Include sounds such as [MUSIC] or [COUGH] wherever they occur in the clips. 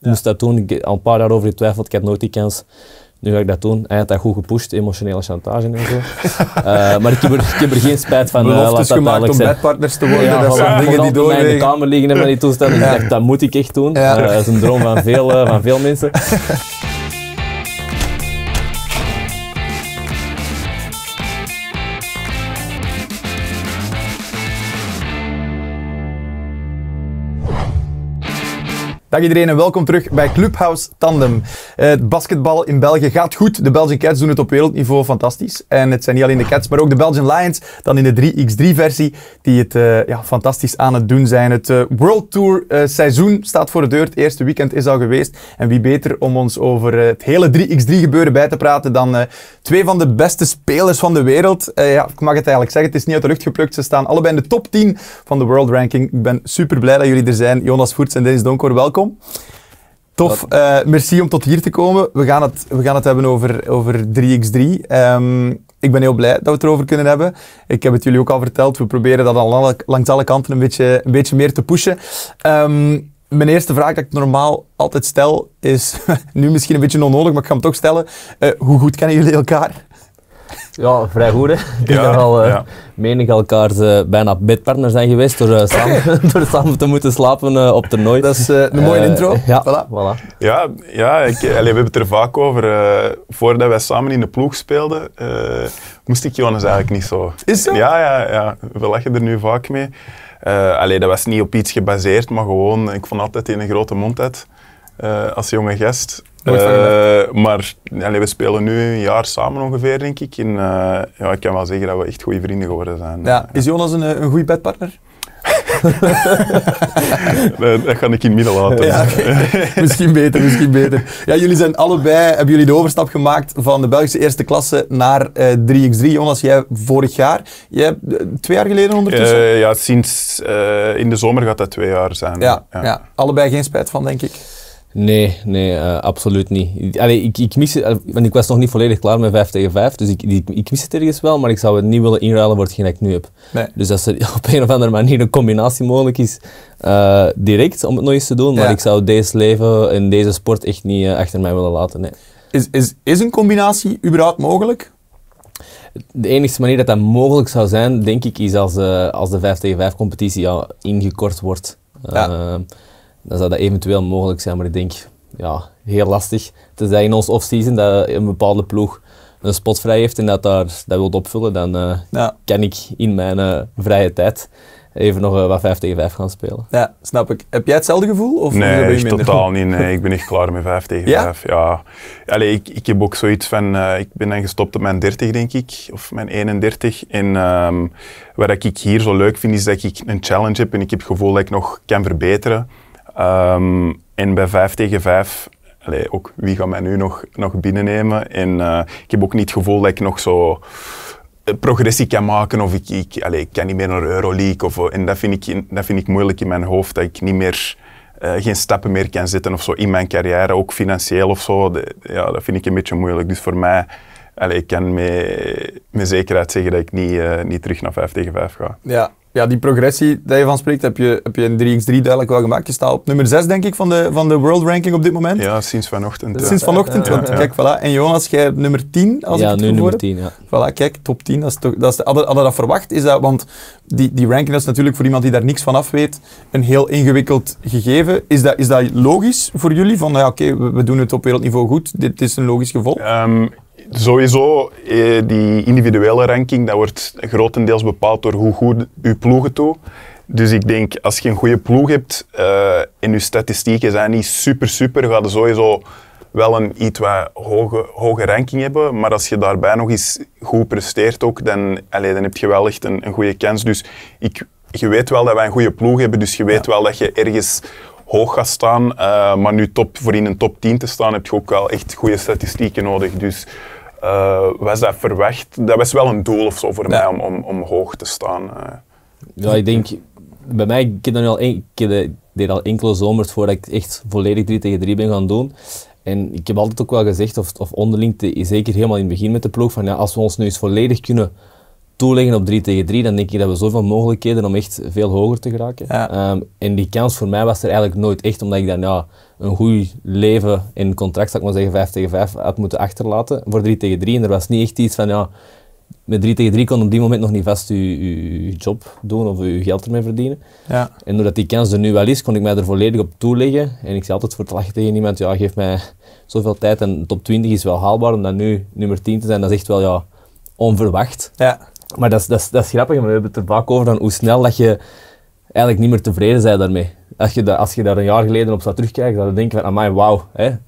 ja. moest dat doen. Ik al een paar jaar over getwijfeld, ik had nooit die kans. Nu ga ik dat doen. Hij had dat goed gepusht, emotionele chantage en zo. [LAUGHS] Eh, maar ik heb, er, geen spijt van. dat eh, dat gemaakt om bedpartners te worden, dat zijn dingen die doorwegen. in de kamer liggen en met die toestanden. Dus dat moet ik echt doen. Eh, dat is een droom van veel, van veel mensen. [LAUGHS] Dag iedereen en welkom terug bij Clubhouse Tandem. Het basketbal in België gaat goed. De Belgian Cats doen het op wereldniveau fantastisch. En het zijn niet alleen de Cats, maar ook de Belgian Lions, dan in de 3x3-versie, die het eh, ja, fantastisch aan het doen zijn. Het eh, World Tour eh, seizoen staat voor de deur. Het eerste weekend is al geweest. En wie beter om ons over het hele 3x3-gebeuren bij te praten dan twee van de beste spelers van de wereld. ja, ik mag het eigenlijk zeggen, het is niet uit de lucht geplukt. Ze staan allebei in de top 10 van de World Ranking. Ik ben super blij dat jullie er zijn. Jonas Voerts en Dennis Donkor, welkom. Tof, eh, merci om tot hier te komen. We gaan het, we gaan het hebben over, over 3x3. Ehm, ik ben heel blij dat we het erover kunnen hebben. Ik heb het jullie ook al verteld. We proberen dat al langs alle kanten een beetje, een beetje meer te pushen. Ehm, mijn eerste vraag dat ik normaal altijd stel is [LAUGHS] nu misschien een beetje onnodig, maar ik ga hem toch stellen. Eh, hoe goed kennen jullie elkaar? Ja, vrij goed. Hè? Ik denk al, eh, menig elkaar eh, bijna bedpartners zijn geweest door, eh, samen, [LAUGHS] [LAUGHS] door samen te moeten slapen op toernooi. Dat is een mooie intro. Ja, voilà. voilà. ja, ja ik, we hebben het er vaak over. voordat wij samen in de ploeg speelden, moest ik Jonas eigenlijk niet zo. Is zo? Ja, ja, ja. we lachen er nu vaak mee. allee, dat was niet op iets gebaseerd, maar gewoon, ik vond altijd in een grote mond uit als jonge gast. Eh, maar we spelen nu een jaar samen ongeveer, denk ik. En eh, ja, ik kan wel zeggen dat we echt goede vrienden geworden zijn. Ja. Eh. Is Jonas een, een goede bedpartner? [LAUGHS] nee, dat ga ik in het midden laten. [LAUGHS] misschien beter, misschien beter. Ja, jullie zijn allebei, hebben jullie de overstap gemaakt van de Belgische eerste klasse naar uh, 3x3. Jonas, jij vorig jaar. Jij twee jaar geleden ondertussen? ja, sinds in de zomer gaat dat twee jaar zijn. ja, ja. allebei geen spijt van, denk ik. Nee, nee, eh, absoluut niet. Allee, ik, ik mis het, want ik was nog niet volledig klaar met 5 tegen 5, dus ik, ik, mis het ergens wel, maar ik zou het niet willen inruilen voor hetgeen ik nu heb. Dus als er [LAUGHS] op een of andere manier een combinatie mogelijk is, eh, direct om het nog eens te doen, maar ik zou deze leven en deze sport echt niet eh, achter mij willen laten. Is, is, is een combinatie überhaupt mogelijk? De enige manier dat dat mogelijk zou zijn, denk ik, is als, als de 5 tegen 5 competitie al ingekort wordt dan zou dat eventueel mogelijk zijn. Maar ik denk, ja, heel lastig. te zeggen in ons season dat een bepaalde ploeg een spot vrij heeft en dat daar, dat wilt opvullen, dan eh, ja. kan ik in mijn eh, vrije tijd even nog eh, wat 5 tegen 5 gaan spelen. Ja, snap ik. Heb jij hetzelfde gevoel? Of nee, echt totaal [LAUGHS] niet. Nee, ik ben echt klaar met 5 tegen 5. Ja. Allee, ik, ik heb ook zoiets van, ik ben dan gestopt op mijn 30 denk ik, of mijn 31. En um, wat ik hier zo leuk vind is dat ik een challenge heb en ik heb het gevoel dat ik nog kan verbeteren. Ehm, en bij 5 tegen 5, ook wie gaat mij nu nog, nog binnennemen? En eh, ik heb ook niet het gevoel dat ik nog zo eh, progressie kan maken of ik, allee, ik kan niet meer naar Euroleague. Of, en dat vind, ik, dat vind ik moeilijk in mijn hoofd, dat ik niet meer, eh, geen stappen meer kan zetten of zo in mijn carrière, ook financieel of zo. ja, dat vind ik een beetje moeilijk. Dus voor mij, allee, ik kan met zekerheid zeggen dat ik niet, niet terug naar 5 tegen 5 ga. Ja, ja, die progressie die je van spreekt, heb je, heb je in 3x3 duidelijk wel gemaakt. Je staat op nummer 6, denk ik, van de, van de world ranking op dit moment. Ja, sinds vanochtend. Sinds vanochtend, kijk, voilà. En Jonas, jij nummer 10, als ik het Ja, nummer 10, ja. Voilà, kijk, top 10. Dat is toch, dat is, hadden, we dat verwacht? Is dat, want die, die ranking is natuurlijk voor iemand die daar niks van af weet, een heel ingewikkeld gegeven. Is dat, is dat logisch voor jullie? Van, ja, oké, we, doen het op wereldniveau goed. Dit is een logisch gevolg? Ehm, Sowieso, eh, die individuele ranking, dat wordt grotendeels bepaald door hoe goed je ploegen toe. Dus ik denk, als je een goede ploeg hebt uh, en je statistieken zijn niet super, super, ga je sowieso wel een iets wat hoge, hoge ranking hebben. Maar als je daarbij nog eens goed presteert ook, dan, dan heb je wel echt een, goede kans. Dus ik, je weet wel dat wij een goede ploeg hebben, dus je weet wel dat je ergens hoog gaat staan. Eh, maar nu top, voor in een top 10 te staan, heb je ook wel echt goede statistieken nodig. Dus eh, was dat verwacht. Dat was wel een doel of zo voor mij om, om, om, hoog te staan. Eh. Ja, ik denk, bij mij, ik, heb al eh, deed al enkele zomers voordat ik echt volledig 3 tegen 3 ben gaan doen. En ik heb altijd ook wel gezegd, of, of onderling, zeker helemaal in het begin met de ploeg, van ja, als we ons nu eens volledig kunnen toeleggen op 3 tegen 3, dan denk ik dat we zoveel mogelijkheden om echt veel hoger te geraken. Ehm, en die kans voor mij was er eigenlijk nooit echt, omdat ik dan ja, een goed leven in contract, zou ik maar zeggen, 5 tegen 5 had moeten achterlaten voor 3 tegen 3. En er was niet echt iets van, ja, met 3 tegen 3 kon op die moment nog niet vast je, job doen of je geld ermee verdienen. Ja. En doordat die kans er nu wel is, kon ik mij er volledig op toeleggen. En ik zei altijd voor het lachen tegen iemand, ja, geef mij zoveel tijd en top 20 is wel haalbaar. Om dan nu nummer 10 te zijn, dat is echt wel ja, onverwacht. Ja. Maar dat is, dat, dat is grappig, maar we hebben het er vaak over dan hoe snel dat je eigenlijk niet meer tevreden bent daarmee. Als je, dat, als je daar een jaar geleden op zou terugkijken, zou je denken van, amai, wauw. Hè? Ja,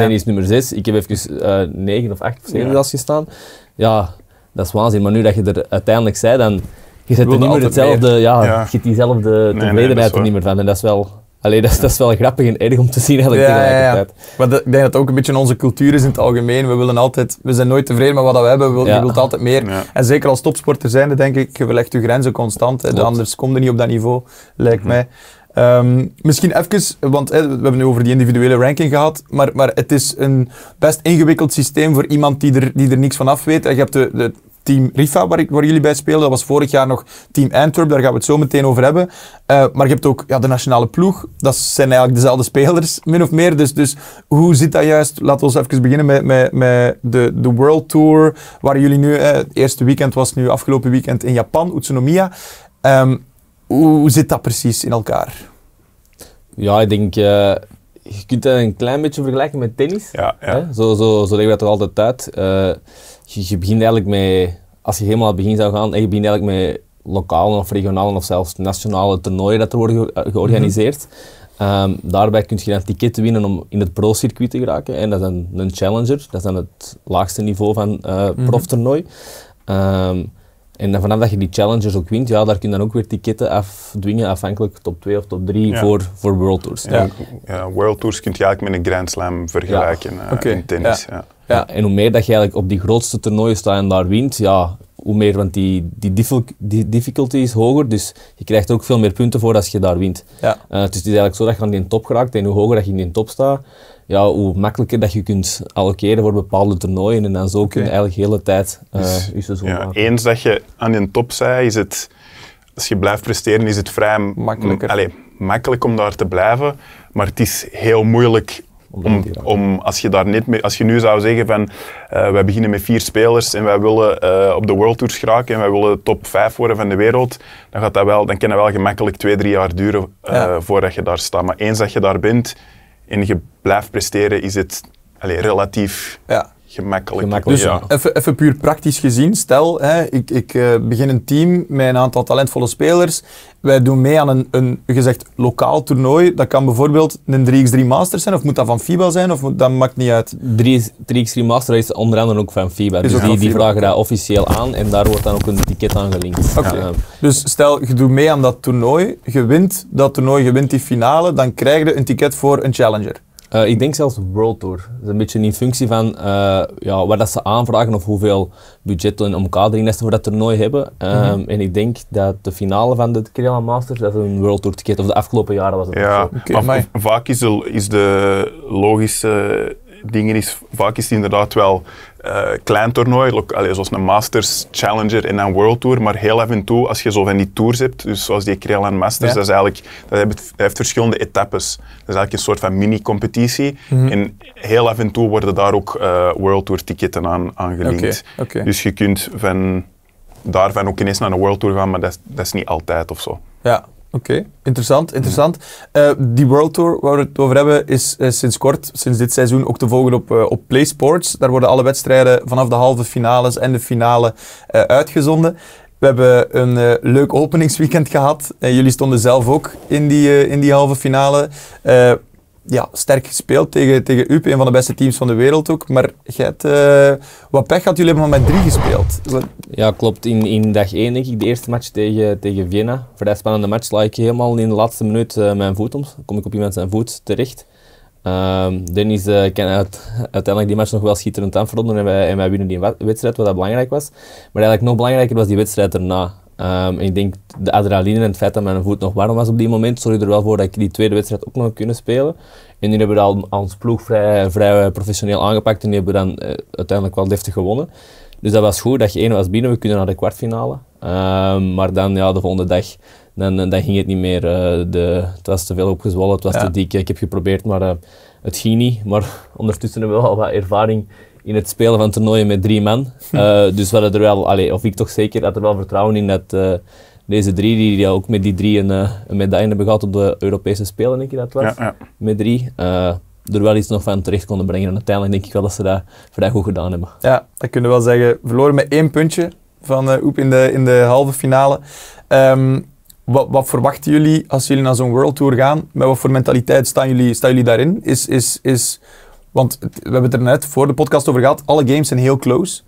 ja. is nummer 6, ik heb even uh, eh, 9 of 8 of 7 ja. gestaan. Ja, dat is waanzin. Maar nu dat je er uiteindelijk zei, dan je zet er niet meer hetzelfde, Ja, ja. Je hebt diezelfde tevredenheid er niet meer van. En dat is wel, Alleen dat, is, dat wel grappig en erg om te zien eigenlijk ja, tegelijkertijd. Ja, ja. Maar ik denk dat ook een beetje onze cultuur is in het algemeen. We, willen altijd, we zijn nooit tevreden met wat we hebben. We, Je wilt altijd meer. En zeker als topsporter zijn, denk ik, je verlegt je grenzen constant. Hè. Anders kom je niet op dat niveau, lijkt mhm. mij. Ehm, misschien even, want we hebben nu over die individuele ranking gehad, maar, maar het is een best ingewikkeld systeem voor iemand die er, die er niks van af weet. Je hebt de, de Team Rifa, waar, ik, waar, jullie bij speelden. Dat was vorig jaar nog Team Antwerp, daar gaan we het zo meteen over hebben. Eh, maar je hebt ook ja, de nationale ploeg, dat zijn eigenlijk dezelfde spelers, min of meer. Dus, dus hoe zit dat juist? Laten we even beginnen met, met, met de, de World Tour, waar jullie nu, eh, het eerste weekend was nu afgelopen weekend in Japan, Utsunomiya. Ehm, hoe zit dat precies in elkaar? Ja, ik denk, eh, je kunt dat een klein beetje vergelijken met tennis. Ja, ja. Zo, zo, zo leggen we dat altijd uit je, begint eigenlijk met, als je helemaal aan het begin zou gaan, je begint eigenlijk met lokale of regionale of zelfs nationale toernooien dat er worden eh, georganiseerd. Mhm. Ehm, daarbij kun je dan tickets winnen om in het pro-circuit te geraken. En dat is een challenger, dat is dan het laagste niveau van uh, proftoernooi. Ehm, en dan vanaf dat je die challengers ook wint, ja, daar kun je dan ook weer ticketten afdwingen, afhankelijk top 2 of top 3 voor, voor World Tours. Ja. ja. World Tours kun je eigenlijk met een Grand Slam vergelijken eh, in tennis. Ja. En hoe meer dat je eigenlijk op die grootste toernooien staat en daar wint, ja, hoe meer, want die, die, die difficulty is hoger, dus je krijgt ook veel meer punten voor als je daar wint. Ja. Eh, dus het is eigenlijk zo dat je aan die top geraakt en hoe hoger dat je in die top staat, ja, hoe makkelijker dat je kunt allokeren voor bepaalde toernooien en dan zo kun je eigenlijk de hele tijd eh, dus, je seizoen ja, Eens dat je aan die top zij, is het, als je blijft presteren, is het vrij makkelijker. Allee, makkelijk om daar te blijven, maar het is heel moeilijk om, als, je daar net mee, als je nu zou zeggen van uh, wij beginnen met vier spelers en wij willen eh, op de World Tours geraken en wij willen top 5 worden van de wereld, dan, gaat dat wel, dan kan dat wel gemakkelijk twee, drie jaar duren eh, voordat je daar staat. Maar eens dat je daar bent en je blijft presteren, is het allez, relatief ja gemakkelijk. Dus ja. even, puur praktisch gezien, stel hè, ik, ik eh, begin een team met een aantal talentvolle spelers. Wij doen mee aan een, een gezegd lokaal toernooi. Dat kan bijvoorbeeld een 3x3 master zijn, of moet dat van FIBA zijn, of dat maakt niet uit. 3, 3x3 master is onder andere ook van FIBA. dus die, die vragen daar officieel aan en daar wordt dan ook een ticket aan gelinkt. Dus stel je doet mee aan dat toernooi, je wint dat toernooi, je wint die finale, dan krijg je een ticket voor een challenger. Eh, ik denk zelfs World Tour. Dat is een beetje in functie van uh, ja, waar dat ze aanvragen of hoeveel budget en omkadering ze voor dat toernooi hebben. Ehm, mhm. En ik denk dat de finale van de Kerala Masters, dat een World Tour ticket, of de afgelopen jaren was het. Ja, maar vaak is is de logische dingen is. Vaak is het inderdaad wel eh, klein toernooi, Allee, zoals een Masters, Challenger en een World Tour. Maar heel af en toe, als je zo van die tours hebt, dus zoals die Crelan Masters, dat, is eigenlijk, dat, heeft, heeft verschillende etappes. Dat is eigenlijk een soort van mini-competitie. Mhm. En heel af en toe worden daar ook eh, World Tour ticketten aan, aan Dus je kunt van, daarvan ook ineens naar een World Tour gaan, maar dat, dat is niet altijd of zo. Ja, Oké, interessant, interessant. Eh, die World Tour waar we het over hebben is eh, sinds kort, sinds dit seizoen, ook te volgen op, uh, op PlaySports. Daar worden alle wedstrijden vanaf de halve finales en de finale uitgezonden. We hebben een leuk openingsweekend gehad. jullie stonden zelf ook in die, in die halve finale ja, sterk gespeeld tegen, tegen UP, een van de beste teams van de wereld ook. Maar hebt uh, wat pech had jullie hebben met drie gespeeld. Ja, klopt. In, in dag 1 denk ik, de eerste match tegen, tegen Vienna. Vrij spannende match, sla ik helemaal in de laatste minuut eh, mijn voet om. Kom ik op iemand zijn voet terecht. Ehm, Dennis eh, kan uit, uiteindelijk die match nog wel schitterend aanverdonden en wij, en wij winnen die wedstrijd, wat dat belangrijk was. Maar eigenlijk nog belangrijker was die wedstrijd erna. Ehm, ik denk de adrenaline en het feit dat mijn voet nog warm was op die moment, zorgde er wel voor dat ik die tweede wedstrijd ook nog kunnen spelen. En die hebben we al als ploeg vrij, eh, professioneel aangepakt en die hebben dan eh, uiteindelijk wel deftig gewonnen. Dus dat was goed, dat je één was binnen, we kunnen naar de kwartfinale. Ehm, maar dan ja, de volgende dag, dan, eh, dan ging het niet meer. de, het was te veel opgezwollen, het was te dik. Ik heb geprobeerd, maar het ging niet. Maar [LAUGHS] ondertussen hebben we al wat ervaring in het spelen van toernooien met drie man. Hm. Eh, dus we hadden er wel, allee, of ik toch zeker, had er wel vertrouwen in dat eh, deze drie, die, die ook met die drie een, eh, medaille hebben gehad op de Europese Spelen, denk ik dat was, met drie, uh, er wel iets nog van terecht konden brengen. En uiteindelijk denk ik wel dat ze dat vrij goed gedaan hebben. Ja, dat kunnen we wel zeggen. Verloren met één puntje van Oep in de, in de halve finale. Ehm, wat, wat, verwachten jullie als jullie naar zo'n World Tour gaan? Met wat voor mentaliteit staan jullie, staan jullie daarin? Is, is, is want we hebben het er net voor de podcast over gehad. Alle games zijn heel close.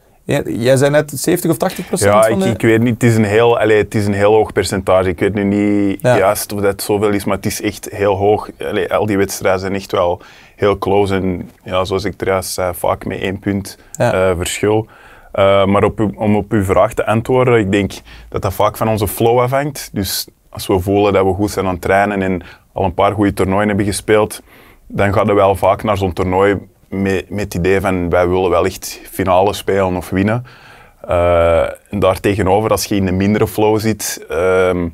Jij zei net 70 of 80 procent ja, van de... ik, ik weet niet. Het is, een heel, allee, het is een heel hoog percentage. Ik weet nu niet ja. juist of dat zoveel is, maar het is echt heel hoog. al die wedstrijden zijn echt wel heel close. En ja, zoals ik er juist zei, vaak met één punt eh, verschil. Eh, maar op, om op uw vraag te antwoorden, ik denk dat dat vaak van onze flow afhangt. Dus als we voelen dat we goed zijn aan het trainen en al een paar goede toernooien hebben gespeeld, dan gaat er wel vaak naar zo'n toernooi met, met het idee van wij willen wel echt finale spelen of winnen. Uh, eh, daartegenover, als je in de mindere flow zit, ehm,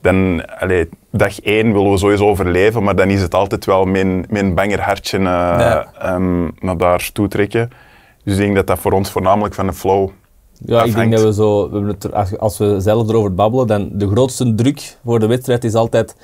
dan allee, dag één willen we sowieso overleven, maar dan is het altijd wel mijn, mijn banger hartje eh, ehm, naar daar toe trekken. Dus ik denk dat dat voor ons voornamelijk van de flow ja, ik denk dat we zo, als we zelf erover babbelen, dan de grootste druk voor de wedstrijd is altijd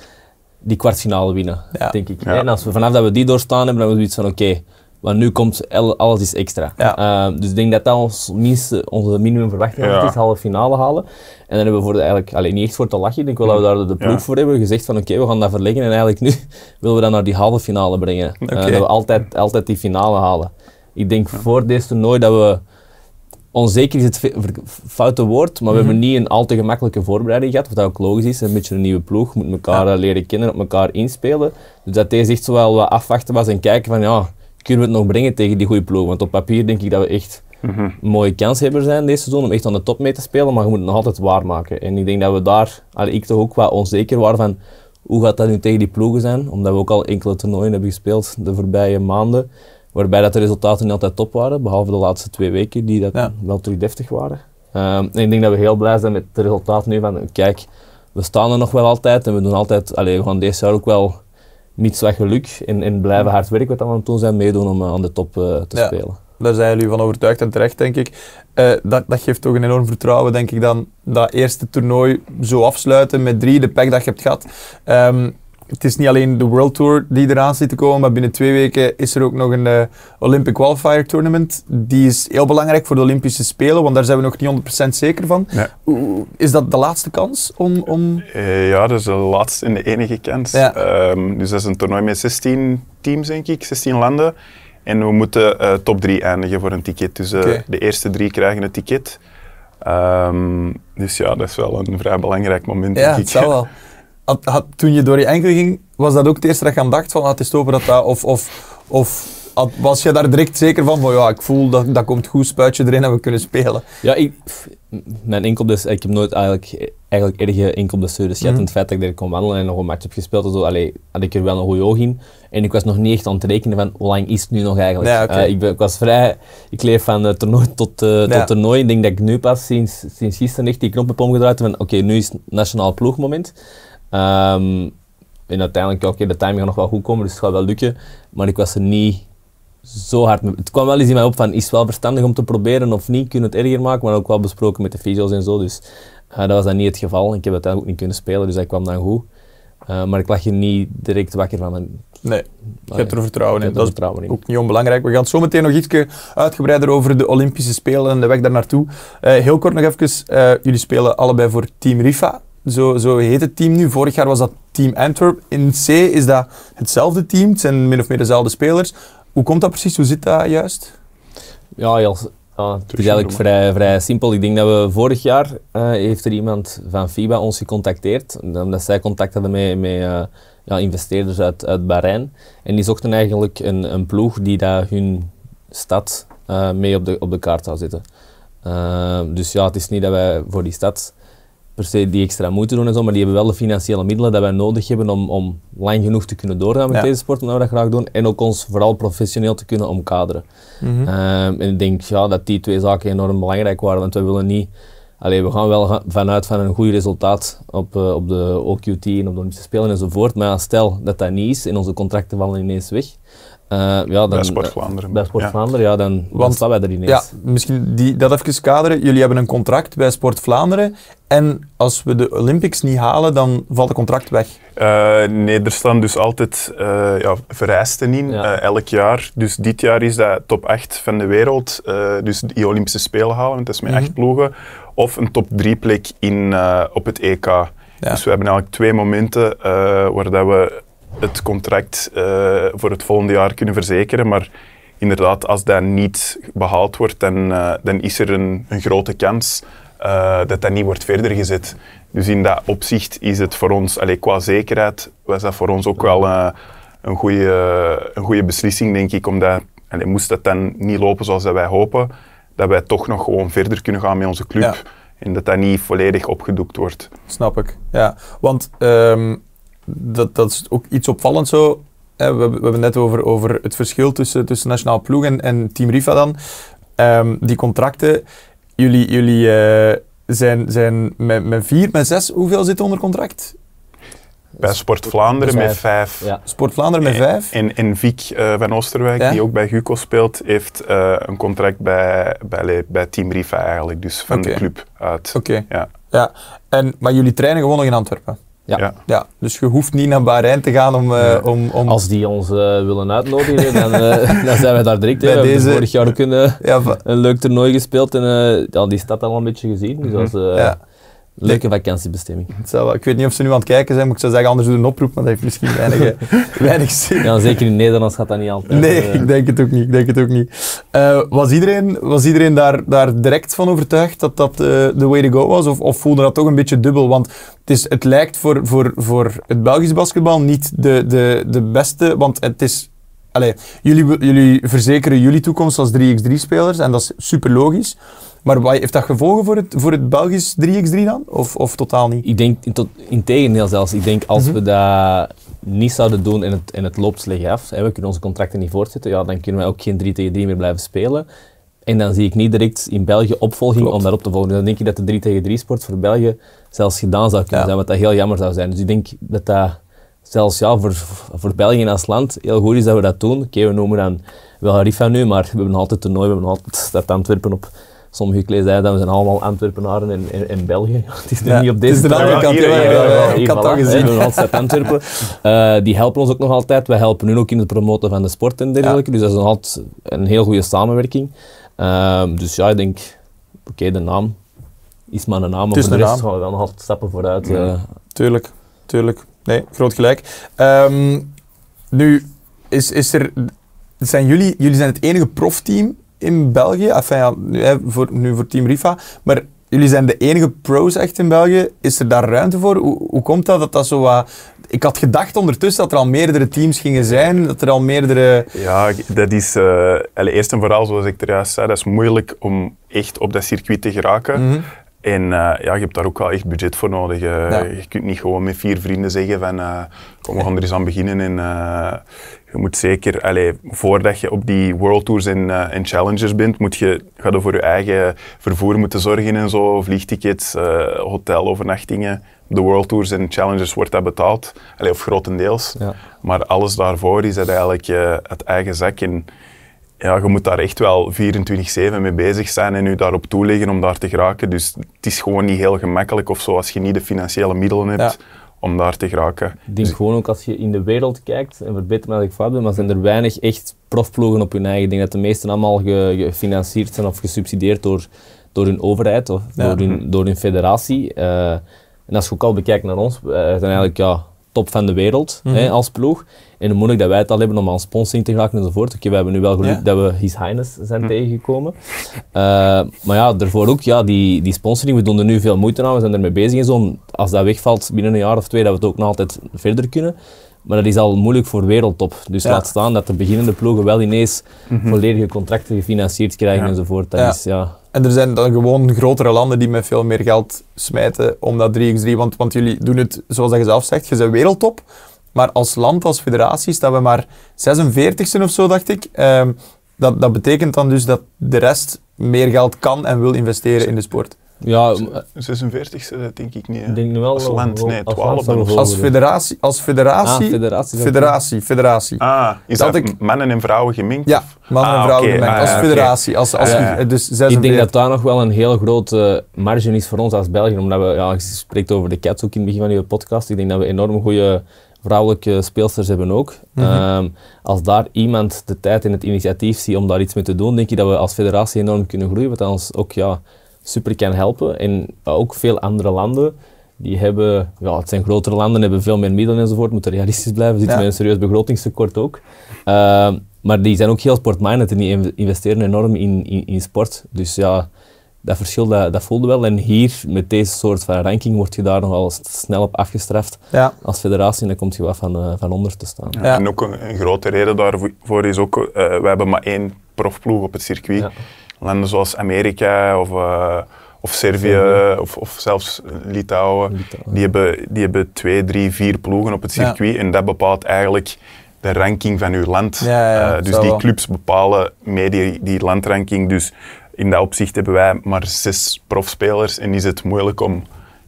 die kwartfinale winnen, denk ik. En als we vanaf dat we die doorstaan hebben, dan hebben we zoiets van oké, want nu komt alles is extra. Ehm, dus ik denk dat dat ons minste, onze minimum verwachting ja. is, halve finale halen. En dan hebben we voor de, eigenlijk, alleen niet echt voor te lachen, ik denk wel dat we daar de proef voor hebben gezegd van oké, we gaan dat verleggen en eigenlijk nu [LAUGHS] willen we dat naar die halve finale brengen. Eh, okay. dat we altijd, altijd die finale halen. Ik denk voor deze toernooi dat we Onzeker is het foute woord, maar we mhm. hebben niet een al te gemakkelijke voorbereiding gehad, wat ook logisch is. Een beetje een nieuwe ploeg, moet elkaar eh, leren kennen, op elkaar inspelen. Dus dat deze echt zowel wat afwachten was en kijken van ja, kunnen we het nog brengen tegen die goede ploeg? Want op papier denk ik dat we echt mhm. een mooie kanshebber zijn deze seizoen om echt aan de top mee te spelen, maar je moet het nog altijd waarmaken. En ik denk dat we daar, ik toch ook wel onzeker waren van hoe gaat dat nu tegen die ploegen zijn, omdat we ook al enkele toernooien hebben gespeeld de voorbije maanden. Waarbij dat de resultaten niet altijd top waren, behalve de laatste twee weken die dat wel terug deftig waren. Ehm, en ik denk dat we heel blij zijn met het resultaat nu van kijk, we staan er nog wel altijd en we doen altijd, allee, we gaan deze jaar ook wel niet slecht geluk in blijven hard werken wat we aan het doen zijn, meedoen om eh, aan de top eh, te spelen. Daar zijn jullie van overtuigd en terecht, denk ik. Eh, dat, dat geeft toch een enorm vertrouwen, denk ik, dan dat eerste toernooi zo afsluiten met drie, de pack dat je hebt gehad. Ehm, het is niet alleen de World Tour die eraan zit te komen, maar binnen twee weken is er ook nog een eh, Olympic Qualifier Tournament. Die is heel belangrijk voor de Olympische Spelen, want daar zijn we nog niet 100% zeker van. Is dat de laatste kans om... om... Eh, ja, dat is de laatste en de enige kans. Ja. Ehm, dus dat is een toernooi met 16 teams, denk ik, 16 landen. En we moeten eh, top 3 eindigen voor een ticket. Dus de eerste drie krijgen een ticket. Ehm, dus ja, dat is wel een vrij belangrijk moment, ja, denk [LAUGHS] wel had, toen je door je enkel ging, was dat ook het eerste dat je aan dacht van ah, het over dat dat... Of, of, of was je daar direct zeker van? Van ja, ik voel dat, dat komt goed, spuitje erin en we kunnen spelen. Ja, ik, mijn dus, Ik heb nooit eigenlijk, eigenlijk erge enkelblessures gehad. Dus mm. Het feit dat ik er kon wandelen en nog een match heb gespeeld, dus, allee, had ik er wel een goede oog in. En ik was nog niet echt aan het rekenen van hoe lang is het nu nog eigenlijk. Eh, ik, was vrij... Ik leef van toernooi tot, eh, toernooi. Ik denk dat ik nu pas sinds, sinds gisteren echt die knop heb omgedraaid van oké, nu is het nationaal ploegmoment. Um, en uiteindelijk, oké, de timing gaat nog wel goed komen, dus het gaat wel lukken. Maar ik was er niet zo hard mee. Het kwam wel eens in mij op van, is het wel verstandig om te proberen of niet? Kunnen het erger maken? Maar ook wel besproken met de fysio's en zo. Dus eh, dat was dan niet het geval. Ik heb uiteindelijk ook niet kunnen spelen, dus dat kwam dan goed. Eh, maar ik lag hier niet direct wakker van. Nee, je hebt er vertrouwen in. Dat vertrouwen is ook niet onbelangrijk. We gaan zo meteen nog iets uitgebreider over de Olympische Spelen en de weg daar naartoe. Eh, heel kort nog even, jullie spelen allebei voor Team Rifa. Zo, zo heet het team nu. Vorig jaar was dat Team Antwerp. In C is dat hetzelfde team. Het zijn min of meer dezelfde spelers. Hoe komt dat precies? Hoe zit dat juist? Ja, ja, het is eigenlijk vrij, vrij simpel. Ik denk dat we vorig jaar eh, heeft er iemand van FIBA ons gecontacteerd. Omdat zij contact hadden met, met eh, ja, investeerders uit, uit Bahrein. En die zochten eigenlijk een, een ploeg die daar hun stad eh, mee op de, op de kaart zou zetten. dus ja, het is niet dat wij voor die stad per se die extra moeite doen en zo, maar die hebben wel de financiële middelen dat wij nodig hebben om, om lang genoeg te kunnen doorgaan met deze sport, omdat we dat graag doen, en ook ons vooral professioneel te kunnen omkaderen. Mhm. Ehm, en ik denk ja, dat die twee zaken enorm belangrijk waren, want we willen niet... alleen we gaan wel vanuit van een goed resultaat op, eh, op de OQT en op de Olympische Spelen enzovoort, maar stel dat dat niet is en onze contracten vallen ineens weg, eh, ja, dan, bij Sport Vlaanderen. Bij Sport Vlaanderen, ja, dan, Want, staan wij er ineens. Ja, misschien die, dat even kaderen. Jullie hebben een contract bij Sport Vlaanderen. En als we de Olympics niet halen, dan valt het contract weg. Eh, nee, er staan dus altijd eh, ja, vereisten in, elk jaar. Dus dit jaar is dat top 8 van de wereld. dus die Olympische Spelen halen, want dat is met 8 mhm. ploegen. Of een top 3 plek in, op het EK. Dus we hebben eigenlijk twee momenten uh, waar dat we het contract eh, voor het volgende jaar kunnen verzekeren. Maar inderdaad, als dat niet behaald wordt, dan, eh, dan is er een, een grote kans eh, dat dat niet wordt verder gezet. Dus in dat opzicht is het voor ons, allee, qua zekerheid, was dat voor ons ook wel een, goede, een goede beslissing, denk ik. Omdat, allee, moest dat dan niet lopen zoals wij hopen, dat wij toch nog gewoon verder kunnen gaan met onze club. En dat dat niet volledig opgedoekt wordt. Snap ik, ja. Want ehm, dat, dat is ook iets opvallends zo. We hebben, het net over, over het verschil tussen, tussen Nationaal Ploeg en, en Team Riva dan. Ehm, die contracten, jullie, jullie eh, zijn, zijn met, met vier, met zes, hoeveel zitten onder contract? Bij Sport Vlaanderen met vijf. Ja. Sport Vlaanderen met vijf. En, en Vic eh, van Oosterwijk, die ook bij Guco speelt, heeft eh, een contract bij, bij, bij Team Riva eigenlijk, dus van de club uit. Oké. Ja. ja. En, maar jullie trainen gewoon nog in Antwerpen? Ja. ja. dus je hoeft niet naar Bahrein te gaan om... Eh, om, om Als die ons eh, willen uitnodigen, [LAUGHS] dan, eh, dan, zijn we daar direct. Bij we deze... vorig jaar ook een, ja, een leuk toernooi gespeeld en ja, die stad al een beetje gezien. Dus mhm. als, Leuke vakantiebestemming. ik weet niet of ze nu aan het kijken zijn, maar ik zou zeggen anders doen een oproep, maar dat heeft misschien weinig, [LAUGHS] eh, weinig zin. Ja, zeker in Nederland gaat dat niet altijd. Nee, eh. ik denk het ook niet. Ik denk het ook niet. Eh, was iedereen, was iedereen daar, daar direct van overtuigd dat dat de way to go was? Of, of voelde dat toch een beetje dubbel? Want het, is, het lijkt voor, voor, voor het Belgisch basketbal niet de, de, de beste, want het is jullie, jullie, verzekeren jullie toekomst als 3x3-spelers en dat is super logisch. Maar heeft dat gevolgen voor het, voor het Belgisch 3x3 dan? Of, of totaal niet? Ik denk, in, tot, in tegendeel zelfs. Ik denk als mhm. we dat niet zouden doen en het, en het loopt slecht af, hè, we kunnen onze contracten niet voortzetten, ja, dan kunnen we ook geen 3 tegen 3 meer blijven spelen. En dan zie ik niet direct in België opvolging om daarop te volgen. Dus dan denk ik dat de 3 tegen 3 sport voor België zelfs gedaan zou kunnen zijn, wat dat heel jammer zou zijn. Dus ik denk dat dat zelfs ja, voor, voor België als land heel goed is dat we dat doen. Oké, we noemen dan wel Harifa nu, maar we hebben altijd toernooi, we hebben altijd dat Antwerpen op sommige we zijn allemaal Antwerpenaren in, in, België. [LAUGHS] het is ja, niet op deze kant. ik had dat gezien. zijn altijd Antwerpen. Eh, die helpen ons ook nog altijd. Wij helpen hun ook in het promoten van de sport en dergelijke. Dus dat is altijd een heel goede samenwerking. Ehm, dus ja, ik denk, oké, de naam is maar een naam. Maar voor de rest gaan we wel nog altijd stappen vooruit. Eh. Tuurlijk, tuurlijk. Nee, groot gelijk. Ehm, nu, is, is er, zijn jullie, jullie zijn het enige profteam in België. nu voor, nu voor Team Rifa. Maar jullie zijn de enige pro's echt in België. Is er daar ruimte voor? Hoe, hoe komt dat dat dat zo wat... Ik had gedacht ondertussen dat er al meerdere teams gingen zijn, dat er al meerdere... Ja, dat is... Uh, eerst en vooral, zoals ik er juist zei, dat is moeilijk om echt op dat circuit te geraken. Mhm. En eh, ja, je hebt daar ook wel echt budget voor nodig. Eh, je kunt niet gewoon met vier vrienden zeggen van uh, kom, we gaan er eens aan beginnen. En je moet zeker, allez, voordat je op die World Tours eh, en, Challengers bent, moet je, ga je voor je eigen vervoer moeten zorgen en zo, vliegtickets, uh, hotelovernachtingen. De World Tours en Challengers wordt dat betaald, allez, of grotendeels. Maar alles daarvoor is eigenlijk het eh, eigen zak. En ja, je moet daar echt wel 24-7 mee bezig zijn en je daarop toeleggen om daar te geraken. Dus het is gewoon niet heel gemakkelijk of zo als je niet de financiële middelen hebt. Ja om daar te geraken. Ik denk dus gewoon ook als je in de wereld kijkt, en verbeter me dat ik fout ben, maar zijn er weinig echt profploegen op hun eigen. ding. dat de meesten allemaal gefinancierd zijn of gesubsidieerd door, door hun overheid of door, hun, door hun federatie. Eh, en als je ook al bekijkt naar ons, wij eh, zijn eigenlijk ja, top van de wereld hè, mhm. als ploeg. En hoe moeilijk dat wij het al hebben om aan sponsoring te geraken enzovoort. Oké, we hebben nu wel geluk dat we His Highness zijn mhm. tegengekomen. Eh, maar ja, daarvoor ook, ja, die, die sponsoring, we doen er nu veel moeite aan, we zijn ermee bezig en zo. Als dat wegvalt binnen een jaar of twee, dat we het ook nog altijd verder kunnen. Maar dat is al moeilijk voor wereldtop. Dus laat staan dat de beginnende ploegen wel ineens mhm. volledige contracten gefinancierd krijgen enzovoort. Dat is, ja, en er zijn dan gewoon grotere landen die met veel meer geld smijten om dat 3x3. Want, want jullie doen het, zoals je zelf zegt, je bent wereldtop. Maar als land, als federatie, staan we maar 46e of zo, dacht ik. Ehm, dat, dat betekent dan dus dat de rest meer geld kan en wil investeren in de sport. Ja, 46 denk ik niet. Ik Denk wel als land, nee, 12 als, federatie, als federatie, ah, federatie, federatie, Ah, is dat, ik... mannen en vrouwen gemengd? Ja, mannen en ah, vrouwen okay, gemengd. Ah, als federatie, als, ah, dus 46. Ik denk dat daar nog wel een heel grote marge is voor ons als België. omdat we, ja, je spreekt over de cats ook in het begin van je podcast, ik denk dat we enorm goede vrouwelijke speelsters hebben ook. Mhm. Ehm, als daar iemand de tijd en het initiatief ziet om daar iets mee te doen, denk ik dat we als federatie enorm kunnen groeien, wat ons ook, ja super kan helpen. En ook veel andere landen, die hebben, ja, het zijn grotere landen, hebben veel meer middelen enzovoort, moeten realistisch blijven, zitten ja. met een serieus begrotingstekort ook. Ehm, maar die zijn ook heel sportminded en die investeren enorm in, in, in sport. Dus ja, dat verschil dat, dat voelde wel. En hier, met deze soort van ranking, word je daar nogal snel op afgestraft ja. als federatie. En dan kom je wel van, eh, van onder te staan. Ja. En ook een, grote reden daarvoor is ook, eh, we hebben maar één profploeg op het circuit landen zoals Amerika of, eh, of Servië of, of zelfs Litouwen, Die, hebben, die hebben twee, drie, vier ploegen op het circuit. En dat bepaalt eigenlijk de ranking van uw land. Ja, ja, eh, dus die clubs bepalen mee die, die landranking. Dus in dat opzicht hebben wij maar zes profspelers en is het moeilijk om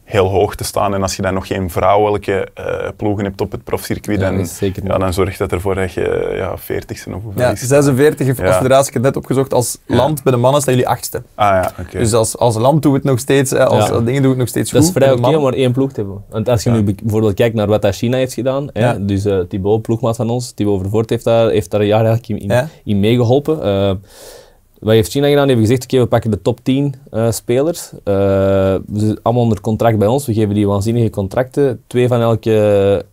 heel hoog te staan. En als je dan nog geen vrouwelijke uh, ploegen hebt op het profcircuit, dan, ja, dan zorgt dat ervoor dat je ja, 40ste of hoeveel Ja, 46 heeft als federatie het net opgezocht. Als land bij de mannen staan jullie achtste. Ah, ja, oké. Dus als, als land doen we het nog steeds, hè, als eh, dingen doen we nog steeds dat goed. Dat is vrij oké om maar één ploeg te hebben. Want als je nu bijvoorbeeld kijkt naar wat China heeft gedaan, hè, dus uh, Thibaut, ploegmaat van ons, Thibaut Vervoort heeft daar, heeft daar een jaar eigenlijk in, meegeholpen. Wat heeft China gedaan? Die hebben gezegd, oké, we pakken de top 10 eh, spelers. ze eh, zijn allemaal onder contract bij ons. We geven die waanzinnige contracten. Twee van elke...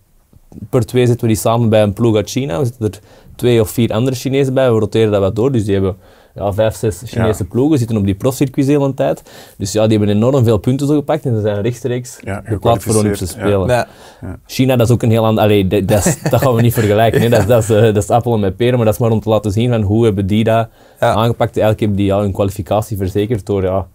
Per twee zitten we die samen bij een ploeg uit China. We zitten er twee of vier andere Chinezen bij. We roteren dat wat door. Dus die hebben ja, vijf, zes Chinese ploegen zitten op die profcircuits de hele tijd. Dus ja, die hebben enorm veel punten zo gepakt en ze zijn rechtstreeks ja, geplaatst voor Olympische Spelen. Ja. China, dat is ook een heel ander... dat, dat, gaan we niet vergelijken. Nee. Dat, dat, is, eh, dat is appelen met peren, maar dat is maar om te laten zien van hoe hebben die dat aangepakt. Eigenlijk hebben die ja, hun kwalificatie verzekerd door ja,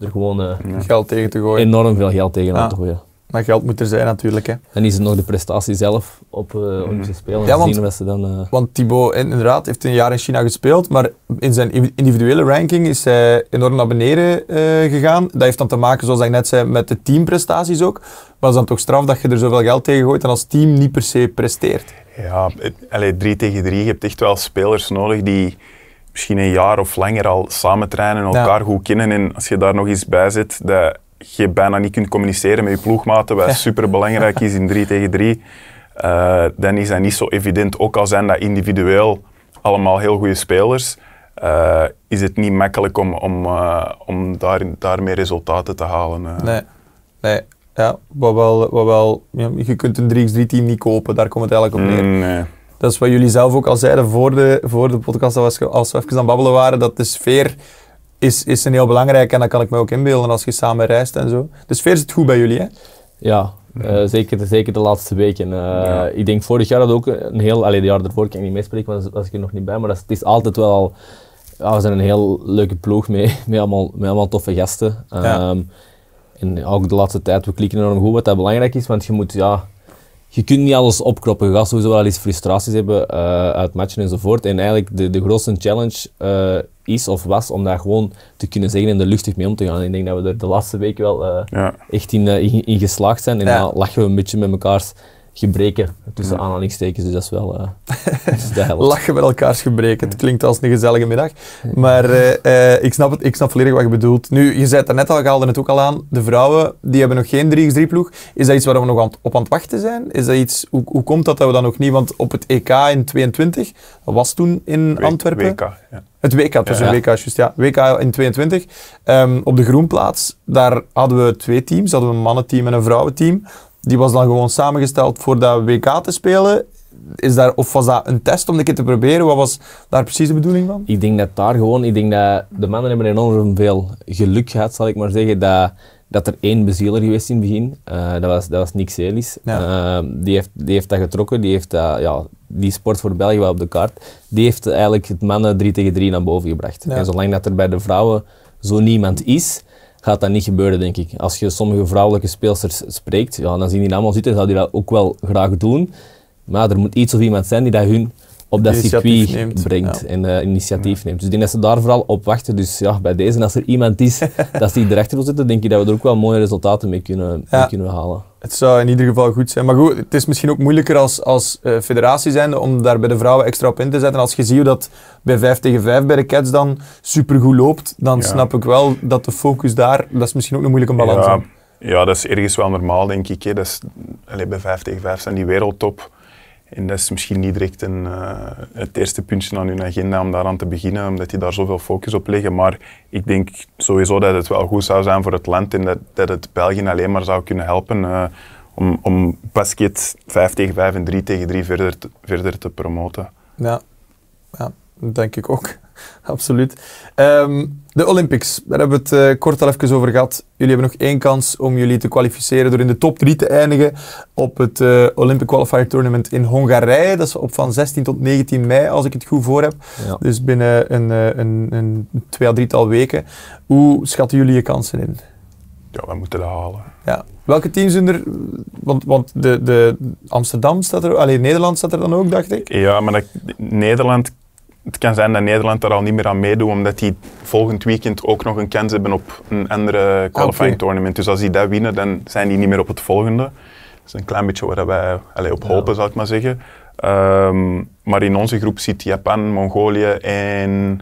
er gewoon eh, geld tegen te gooien. enorm veel geld tegen te gooien. Maar geld moet er zijn natuurlijk. Hè. En is het nog de prestatie zelf op uh, eh, Olympische mhm. Spelen? Ja, want, eh, want Thibaut eh, inderdaad heeft een jaar in China gespeeld, maar in zijn individuele ranking is hij enorm naar beneden gegaan. Dat heeft dan te maken, zoals ik net zei, met de teamprestaties ook. Maar het is dan toch straf dat je er zoveel geld tegen gooit en als team niet per se presteert. Ja, allee, drie tegen drie, je hebt echt wel spelers nodig die misschien een jaar of langer al samen trainen, elkaar goed kennen. En als je daar nog eens bij zit, dat je bijna niet kunt communiceren met je ploegmaten, wat super belangrijk is in 3 tegen 3, eh, dan is dat niet zo evident. Ook al zijn dat individueel allemaal heel goede spelers, eh, is het niet makkelijk om, om, eh, om daar, daarmee resultaten te halen. Nee, nee. Ja, wat wel, wat wel, je kunt een 3x3-team niet kopen, daar komt het eigenlijk op neer. Mm, nee. Dat is wat jullie zelf ook al zeiden voor de, voor de podcast, als we even aan het babbelen waren, dat de sfeer is, is een heel belangrijk en dat kan ik me ook inbeelden als je samen reist en zo. Dus sfeer zit goed bij jullie, hè? Ja, uh, zeker, zeker de laatste weken. Eh, ik denk vorig jaar dat ook een heel, alleen de jaar ervoor kan ik niet meespreken, want was ik er nog niet bij, maar dat het is altijd wel we zijn een heel leuke ploeg mee, [LAUGHS] met allemaal, met allemaal toffe gasten. Ehm, en ook de laatste tijd, we klikken enorm goed wat dat belangrijk is, want je moet, ja, je kunt niet alles opkroppen. Je gaat sowieso wel eens frustraties hebben uh, uit matchen enzovoort. En eigenlijk de, de grootste challenge is of was om daar gewoon te kunnen zeggen en er luchtig mee om te gaan. Ik denk dat we er de laatste week wel eh, echt eh, in, in, geslaagd zijn. En dan lachen we een beetje met mekaar gebreken tussen ja. aanhalingstekens. Dus dat is wel uh, [LAUGHS] Lachen met elkaars gebreken. Het klinkt als een gezellige middag. Maar eh, eh, ik, snap het, ik snap volledig wat je bedoelt. Nu, je zei het net al, je haalde het ook al aan. De vrouwen, die hebben nog geen 3x3-ploeg. Is dat iets waar we nog aan, op aan het wachten zijn? Is dat iets, hoe, hoe komt dat dat we dan nog niet... Want op het EK in 22, dat was toen in Antwerpen... WK, ja. Het WK, het was ja, een WK, juist, ja. WK in 22. Ehm, op de Groenplaats, daar hadden we twee teams. Hadden we een mannenteam en een vrouwenteam die was dan gewoon samengesteld voor dat WK te spelen. Is daar, of was dat een test om een keer te proberen? Wat was daar precies de bedoeling van? Ik denk dat daar gewoon, ik denk dat de mannen hebben enorm veel geluk gehad, zal ik maar zeggen, dat, dat er één bezieler geweest in het begin. Eh, dat, was, dat was Nick Celis. Eh, die, heeft, die heeft dat getrokken, die heeft dat, eh, ja, die sport voor België wel op de kaart. Die heeft eigenlijk het mannen 3 tegen 3 naar boven gebracht. En zolang dat er bij de vrouwen zo niemand is, gaat dat niet gebeuren, denk ik. Als je sommige vrouwelijke speelsters spreekt, ja, dan zien die allemaal zitten dat die dat ook wel graag doen. Maar er moet iets of iemand zijn die dat hun op dat circuit brengt en eh, initiatief neemt. Dus ik denk dat ze daar vooral op wachten. Dus ja, bij deze, als er iemand is [LAUGHS] dat die erachter wil zitten, denk ik dat we er ook wel mooie resultaten mee kunnen, kunnen halen. Het zou in ieder geval goed zijn. Maar goed, het is misschien ook moeilijker als, als eh, federatie zijn om daar bij de vrouwen extra op in te zetten. Als je ziet hoe dat bij 5 tegen 5 bij de Cats dan supergoed loopt, dan snap ik wel dat de focus daar, dat is misschien ook een moeilijke balans. Ja, ja dat is ergens wel normaal, denk ik. Hè. Dat is, allez, bij 5 tegen 5 zijn die wereldtop en dat is misschien niet direct een, eh, het eerste puntje aan hun agenda om daaraan te beginnen, omdat die daar zoveel focus op leggen. Maar ik denk sowieso dat het wel goed zou zijn voor het land en dat, dat het België alleen maar zou kunnen helpen eh, om, om basket 5 tegen 5 en 3 tegen 3 verder te, verder te promoten. Ja. ja, denk ik ook. [LAUGHS] Absoluut. Ehm, de Olympics, daar hebben we het eh, kort al even over gehad. Jullie hebben nog één kans om jullie te kwalificeren door in de top 3 te eindigen op het eh, Olympic Qualifier Tournament in Hongarije. Dat is op van 16 tot 19 mei, als ik het goed voor heb. Dus binnen een, eh, een, een twee à drietal weken. Hoe schatten jullie je kansen in? Ja, we moeten dat halen. Ja. Welke teams zijn er? Want, want de, de Amsterdam staat er, alleen Nederland staat er dan ook, dacht ik. Ja, maar Nederland het kan zijn dat Nederland daar al niet meer aan meedoet, omdat die volgend weekend ook nog een kans hebben op een andere qualifying tournament. Dus als die dat winnen, dan zijn die niet meer op het volgende. Dat is een klein beetje waar wij allez, op hopen, ja. zou ik maar zeggen. Ehm, maar in onze groep zit Japan, Mongolië en...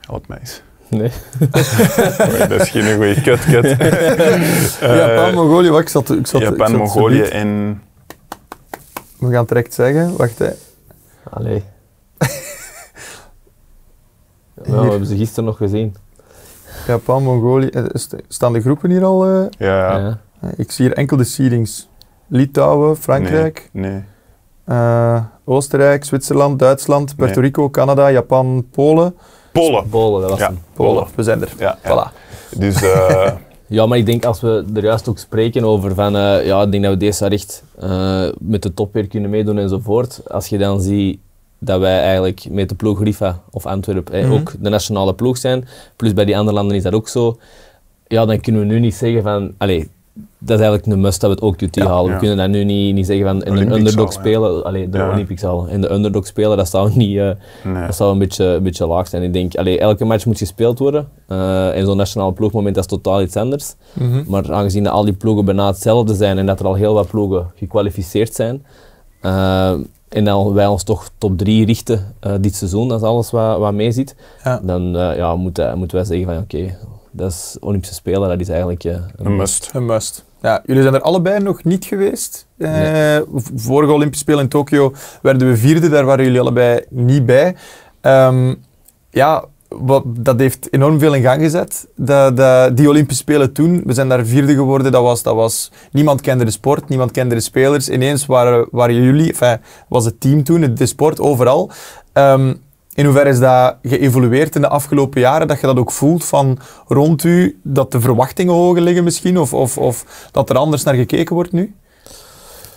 Help mij eens. Nee. [LAUGHS] dat is geen goede kut, kut. [LAUGHS] Eh, Japan, Mongolië, wat? Ik zat... Ik zat Japan, Mongolië en... We gaan het direct zeggen, wacht hè. Allee we hebben ze gisteren nog gezien. Japan, Mongolië. Eh, staan de groepen hier al? Eh? Ja, ja. Eh, ik zie hier enkel de seedings. Litouwen, Frankrijk. Nee. Oostenrijk, Zwitserland, Duitsland, Puerto Rico, Canada, Japan, Polen. Polen. Polen, dat was ja. Polen. We zijn er. Ja, voilà. Dus... [LAUGHS] ja, maar ik denk als we er juist ook spreken over van, ja, ik denk dat we deze recht met de top weer kunnen meedoen enzovoort. Als je dan ziet dat wij eigenlijk met de ploeg Riva of Antwerpen mhm. ook de nationale ploeg zijn. Plus bij die andere landen is dat ook zo. Ja, dan kunnen we nu niet zeggen van... Allee, dat is eigenlijk een must dat we het ook QT halen. We kunnen dat nu niet, niet zeggen van in de underdog spelen, allee, de Olympics halen. In de underdog spelen, dat zou, niet, eh, dat zou een, beetje, een beetje laag zijn. Ik denk, allee, elke match moet gespeeld worden. Eh, in zo'n nationale ploegmoment dat is totaal iets anders. Mhm. Maar aangezien al die ploegen bijna hetzelfde zijn en dat er al heel wat ploegen gekwalificeerd zijn, eh, en dan wij ons toch top 3 richten eh, dit seizoen, dat is alles wat, wat mee zit, dan eh, ja, moeten, wij zeggen van oké, dat is Olympische Spelen, dat is eigenlijk eh, een, must. Een must. Ja, jullie zijn er allebei nog niet geweest. Vorige Olympische Spelen in Tokio werden we vierde, daar waren jullie allebei niet bij. Ehm, ja, wat, dat heeft enorm veel in gang gezet. De, de, die Olympische Spelen toen, we zijn daar vierde geworden. Dat was, dat was, niemand kende de sport, niemand kende de spelers. Ineens waren, waren jullie, was het team toen, de sport overal. Ehm, in hoeverre is dat geëvolueerd in de afgelopen jaren? Dat je dat ook voelt van rond u, dat de verwachtingen hoger liggen misschien? Of, of, of dat er anders naar gekeken wordt nu?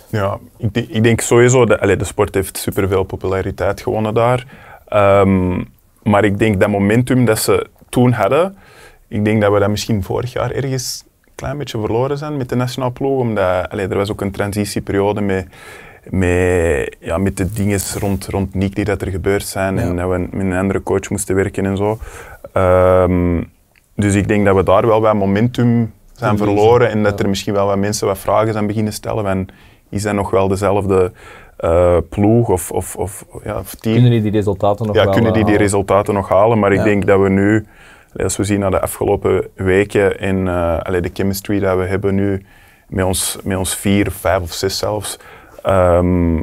Ja, ik, ik denk sowieso, de, de sport heeft superveel populariteit gewonnen daar. Ehm, maar ik denk dat momentum dat ze toen hadden, ik denk dat we dat misschien vorig jaar ergens een klein beetje verloren zijn met de nationale ploeg. Omdat er was ook een transitieperiode met, met, ja, met de dingen rond, rond Nick die dat er gebeurd zijn. En dat we met een andere coach moesten werken en zo. Ehm, dus ik denk dat we daar wel wat momentum zijn verloren. En dat er misschien wel wat mensen wat vragen zijn beginnen stellen. Van, is dat nog wel dezelfde eh, ploeg of, of, of, ja, of team. Kunnen die die resultaten nog ja, kunnen die eh, die resultaten nog halen? Maar ik denk dat we nu, als we zien naar de afgelopen weken en uh, eh, de chemistry dat we hebben nu met ons, met ons vier, vijf of zes zelfs, ehm,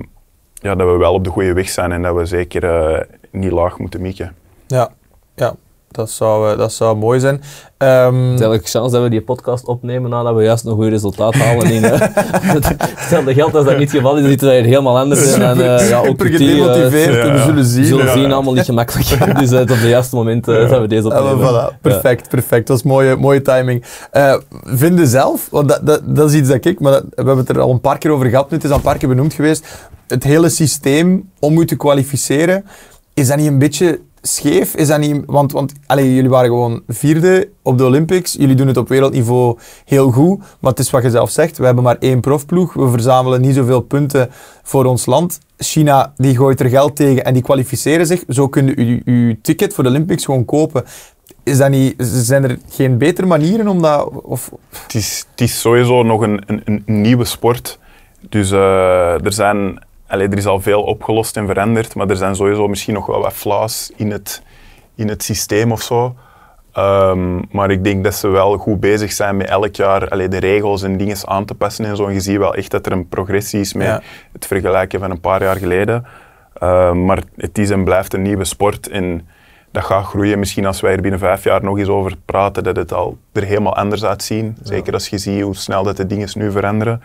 ja, dat we wel op de goede weg zijn en dat we zeker niet laag moeten mieken. Ja, ja dat zou, eh, dat zou mooi zijn. Um, Stel ik kans dat we die podcast opnemen nadat we juist een goed resultaat halen. in, eh, Stel [LAUGHS] de geld als dat niet het geval is, dan het er helemaal anders in. En, eh, ja, ook gedemotiveerd, we zullen zien. We zullen zien, allemaal niet gemakkelijk. [LAUGHS] dus op het juiste moment uh, dat we deze opnemen. perfect, perfect. Dat is mooie, mooie timing. vinden zelf, want dat, dat, is iets dat ik, maar we hebben het er al een paar keer over gehad, het is al een paar keer benoemd geweest, het hele systeem om u te kwalificeren, is dat niet een beetje scheef? Is dat niet... Want, want allez, jullie waren gewoon vierde op de Olympics. Jullie doen het op wereldniveau heel goed. Maar het is wat je zelf zegt. We hebben maar één profploeg. We verzamelen niet zoveel punten voor ons land. China die gooit er geld tegen en die kwalificeren zich. Zo kunnen jullie uw ticket voor de Olympics gewoon kopen. Is dat niet, zijn er geen betere manieren om dat... Of? Het, is, het is sowieso nog een, een, nieuwe sport. Dus eh, er zijn allee, er is al veel opgelost en veranderd, maar er zijn sowieso misschien nog wel wat flaws in het, in het systeem of zo. Ehm, maar ik denk dat ze wel goed bezig zijn met elk jaar de regels en dingen aan te passen en zo. En je ziet wel echt dat er een progressie is met het vergelijken van een paar jaar geleden. Ehm, maar het is en blijft een nieuwe sport en dat gaat groeien. Misschien als wij er binnen vijf jaar nog eens over praten, dat het al er helemaal anders uitziet. Zeker als je ziet hoe snel dat de dingen nu veranderen.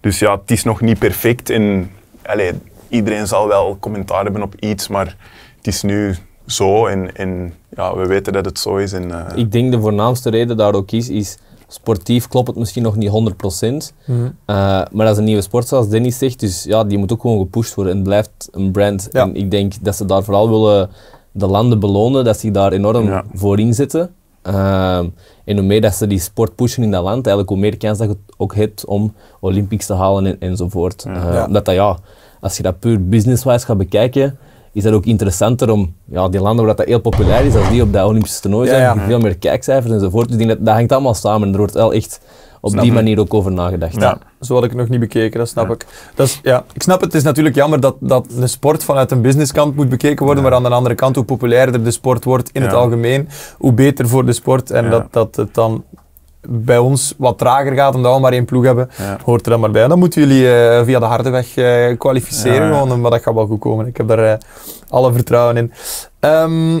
Dus ja, het is nog niet perfect in allee, iedereen zal wel commentaar hebben op iets, maar het is nu zo en, ja, we weten dat het zo is. En, eh, Ik denk de voornaamste reden daar ook is, is sportief klopt het misschien nog niet 100%. Mm eh, maar dat is een nieuwe sport, zoals Dennis zegt. Dus ja, die moet ook gewoon gepusht worden. En blijft een brand. En ik denk dat ze daar vooral willen de landen belonen, dat ze daar enorm voor inzetten. Eh, en hoe meer dat ze die sport pushen in dat land, eigenlijk hoe meer kans dat je ook hebt om Olympics te halen en, enzovoort. Ja. Eh, dat ja, als je dat puur business-wise gaat bekijken, is dat ook interessanter om ja, die landen waar dat heel populair is, als die op dat Olympische toernooi zijn, ja, veel meer kijkcijfers enzovoort. Dus dat, dat hangt allemaal samen en er wordt wel echt op die manier ook over nagedacht. Zo had ik het nog niet bekeken, dat snap ik. Dat is, ja, ik snap het, het is natuurlijk jammer dat, dat de sport vanuit een businesskant moet bekeken worden, maar aan de andere kant, hoe populairder de sport wordt in het algemeen, hoe beter voor de sport. En dat, dat het dan bij ons wat trager gaat, omdat we maar één ploeg hebben, hoort er dan maar bij. En dan moeten jullie eh, via de harde weg eh, kwalificeren, gewoon, maar dat gaat wel goed komen. Ik heb daar eh, alle vertrouwen in. Ehm,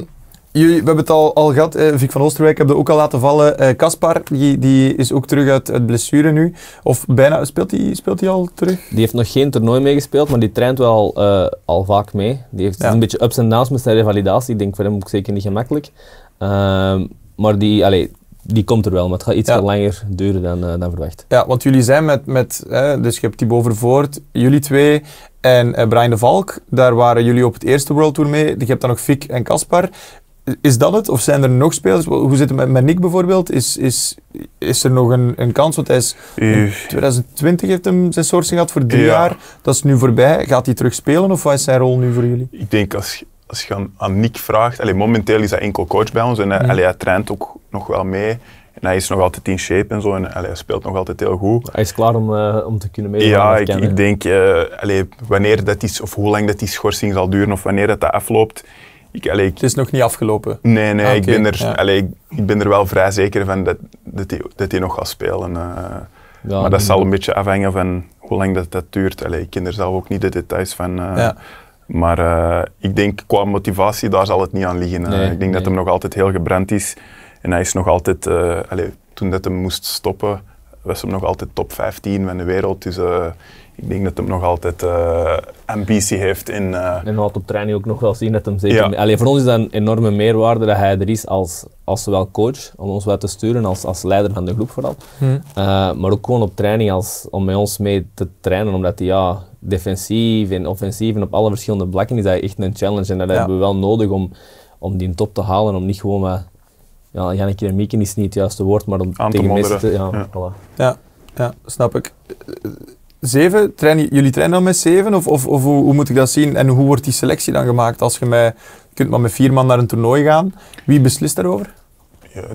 Jullie, we hebben het al, al gehad. Eh, Vic van Oosterwijk hebben we ook al laten vallen. Caspar, eh, die, die is ook terug uit, uit blessure nu. Of bijna, speelt hij speelt al terug? Die heeft nog geen toernooi meegespeeld, maar die traint wel eh, al vaak mee. Die heeft een beetje ups en downs met zijn revalidatie. Ik denk voor hem ook zeker niet gemakkelijk. Ehm, maar die, allee, die komt er wel, maar het gaat iets langer duren dan, eh, dan verwacht. Ja, want jullie zijn met, met dus je hebt Thibaut Vervoort, jullie twee en Brian de Valk. Daar waren jullie op het eerste World Tour mee. Je hebt dan nog Fik en Kaspar. Is dat het? Of zijn er nog spelers? Hoe zit het met, Nick bijvoorbeeld? Is, is, is er nog een, een kans? Want hij is, in 2020 eh. heeft hem zijn sourcing gehad voor drie jaar. Dat is nu voorbij. Gaat hij terug spelen of wat is zijn rol nu voor jullie? Ik denk als, als je aan, Nick vraagt... Allee, momenteel is hij enkel coach bij ons en hij, mhm. hij traint ook nog wel mee. En hij is nog altijd in shape en zo en hij speelt nog altijd heel goed. Hij is klaar om, eh, om te kunnen meedoen. Ja, ik, ik, denk uh, wanneer dat is of hoe lang dat die schorsing zal duren of wanneer dat, dat afloopt ik, het is nog niet afgelopen? Nee, nee, ah, ik, ben er, ja. ik, ben er wel vrij zeker van dat, hij nog gaat spelen. Eh. ja, maar dat zal een beetje afhangen van hoe lang dat, dat duurt. Allee, ik ken er zelf ook niet de details van. Eh. ja. Maar eh, ik denk qua motivatie, daar zal het niet aan liggen. ik denk dat hem nog altijd heel gebrand is. En hij is nog altijd, allee, toen dat hem moest stoppen, was hem nog altijd top 15 van de wereld. Dus ik denk dat hij nog altijd eh, ambitie heeft in... Uh... En laat op training ook nog wel zien dat hem zeker... Ja. voor ons is dat een enorme meerwaarde dat hij er is als, als zowel coach, om ons wel te sturen, als, als leider van de groep vooral. Hmm. Eh, maar ook gewoon op training als, om met ons mee te trainen, omdat hij ja, defensief en offensief en op alle verschillende vlakken is hij echt een challenge. En dat hebben we wel nodig om, om die top te halen, om niet gewoon maar... Ja, Janneke en Mieke is niet het juiste woord, maar om tegen te te... ja. Voilà. ja, ja, snap ik Zeven? jullie trainen dan met zeven? Of, of, of hoe, moet ik dat zien? En hoe wordt die selectie dan gemaakt? Als je, met, kunt maar met vier man naar een toernooi gaan. Wie beslist daarover?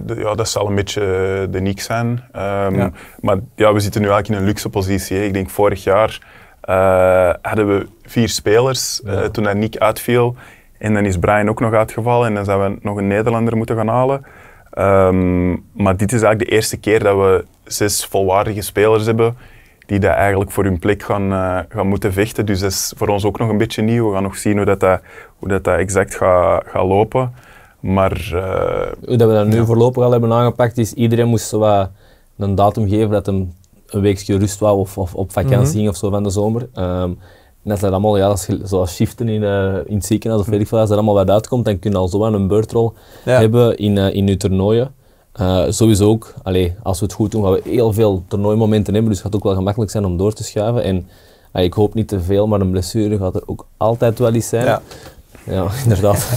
ja, dat zal een beetje eh, de niks zijn. Ehm, maar ja, we zitten nu eigenlijk in een luxe positie. Ik denk vorig jaar eh, hadden we vier spelers eh, toen dat Nick uitviel. En dan is Brian ook nog uitgevallen en dan zijn we nog een Nederlander moeten gaan halen. Ehm, maar dit is eigenlijk de eerste keer dat we zes volwaardige spelers hebben die daar eigenlijk voor hun plek gaan, eh, gaan moeten vechten. Dus dat is voor ons ook nog een beetje nieuw. We gaan nog zien hoe dat, dat, dat, exact gaat lopen. Maar... Eh, hoe dat we dat nu voorlopig al hebben aangepakt is, iedereen moest wat een datum geven dat hem een weekje rust wou of, of op vakantie mhm. ging of zo van de zomer. Ehm, net dat allemaal, ja, zoals shiften in, eh, in het ziekenhuis of weet ik veel, als dat allemaal wat uitkomt, dan kun je al zo een beurtrol hebben in, in je toernooien. Eh, sowieso ook, allee, als we het goed doen, gaan we heel veel toernooimomenten hebben. Dus het gaat ook wel gemakkelijk zijn om door te schuiven. En eh, ik hoop niet te veel, maar een blessure gaat er ook altijd wel iets zijn. Ja. Ja, [LAUGHS] inderdaad. [LAUGHS]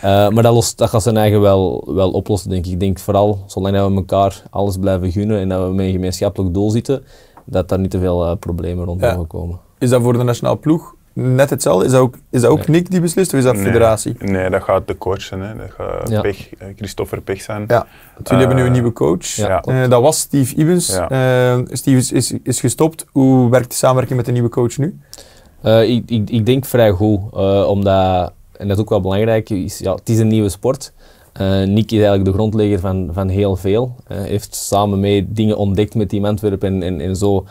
Eh, maar dat, lost, dat gaat zijn eigen wel, wel oplossen, denk ik. Ik denk vooral, zolang dat we elkaar alles blijven gunnen en dat we met een gemeenschappelijk doel zitten, dat daar niet te veel problemen rond mogen komen. Is dat voor de nationale ploeg net hetzelfde? Is dat ook, is dat ook Nick die beslist of is dat federatie? Nee, dat gaat de coach zijn. Hè. Dat gaat Pech, eh, Christopher Pech zijn. Ja. Want jullie hebben nu een eh, nieuwe coach. Ja, eh, dat was Steve Ibens. Ja. Steve is, is, is, gestopt. Hoe werkt de samenwerking met de nieuwe coach nu? Ik, ik, ik, denk vrij goed. omdat, en dat is ook wel belangrijk, is, ja, het is een nieuwe sport. Nick is eigenlijk de grondlegger van, van heel veel. heeft samen mee dingen ontdekt met die Antwerpen en, en, en zo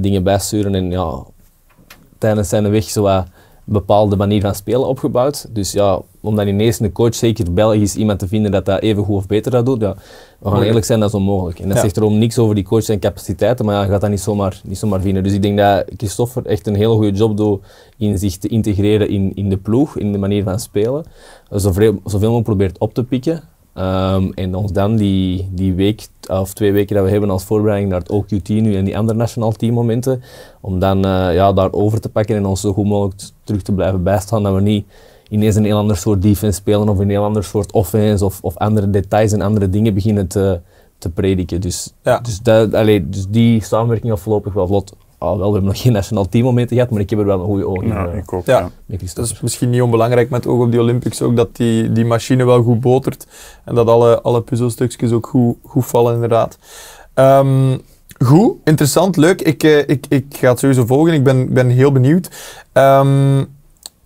dingen bijsturen. En ja, tijdens zijn weg zo een bepaalde manier van spelen opgebouwd. Dus ja, om dan ineens een coach, zeker Belgisch, iemand te vinden dat dat even goed of beter dat doet, ja, we gaan eerlijk zijn, dat is onmogelijk. En dat zegt erom niks over die coach en capaciteiten, maar ja, je gaat dat niet zomaar, niet zomaar vinden. Dus ik denk dat Christoffer echt een hele goede job doet in zich te integreren in, in de ploeg, in de manier van spelen. Zoveel, zoveel mogelijk probeert op te pikken. Ehm, en ons dan die, die week of twee weken dat we hebben als voorbereiding naar het OQT nu en die andere nationaal teammomenten, om dan uh, ja, daar over te pakken en ons zo goed mogelijk terug te blijven bijstaan, dat we niet ineens een heel ander soort defense spelen of een heel ander soort offense of, of andere details en andere dingen beginnen te, te prediken. Dus, ja. dus, dat, allee, dus die samenwerking afgelopen wel vlot. Al ah, we hebben nog geen nationaal teammomenten gehad, maar ik heb er wel een goede ogen ja, eh, ik ook, ja. Dat is misschien niet onbelangrijk met oog op die Olympics ook, dat die, die machine wel goed botert en dat alle, alle puzzelstukjes ook goed, goed vallen inderdaad. Ehm, goed, interessant, leuk. Ik, eh, ik, ik ga het sowieso volgen, ik ben, ben heel benieuwd. Ehm,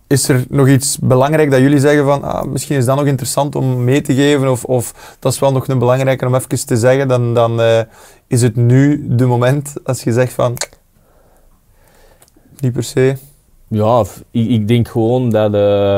is er nog iets belangrijk dat jullie zeggen van ah, misschien is dat nog interessant om mee te geven of, of dat is wel nog een belangrijker om even te zeggen dan, dan eh, is het nu de moment als je zegt van niet per se. Ja, ik, ik denk gewoon dat eh,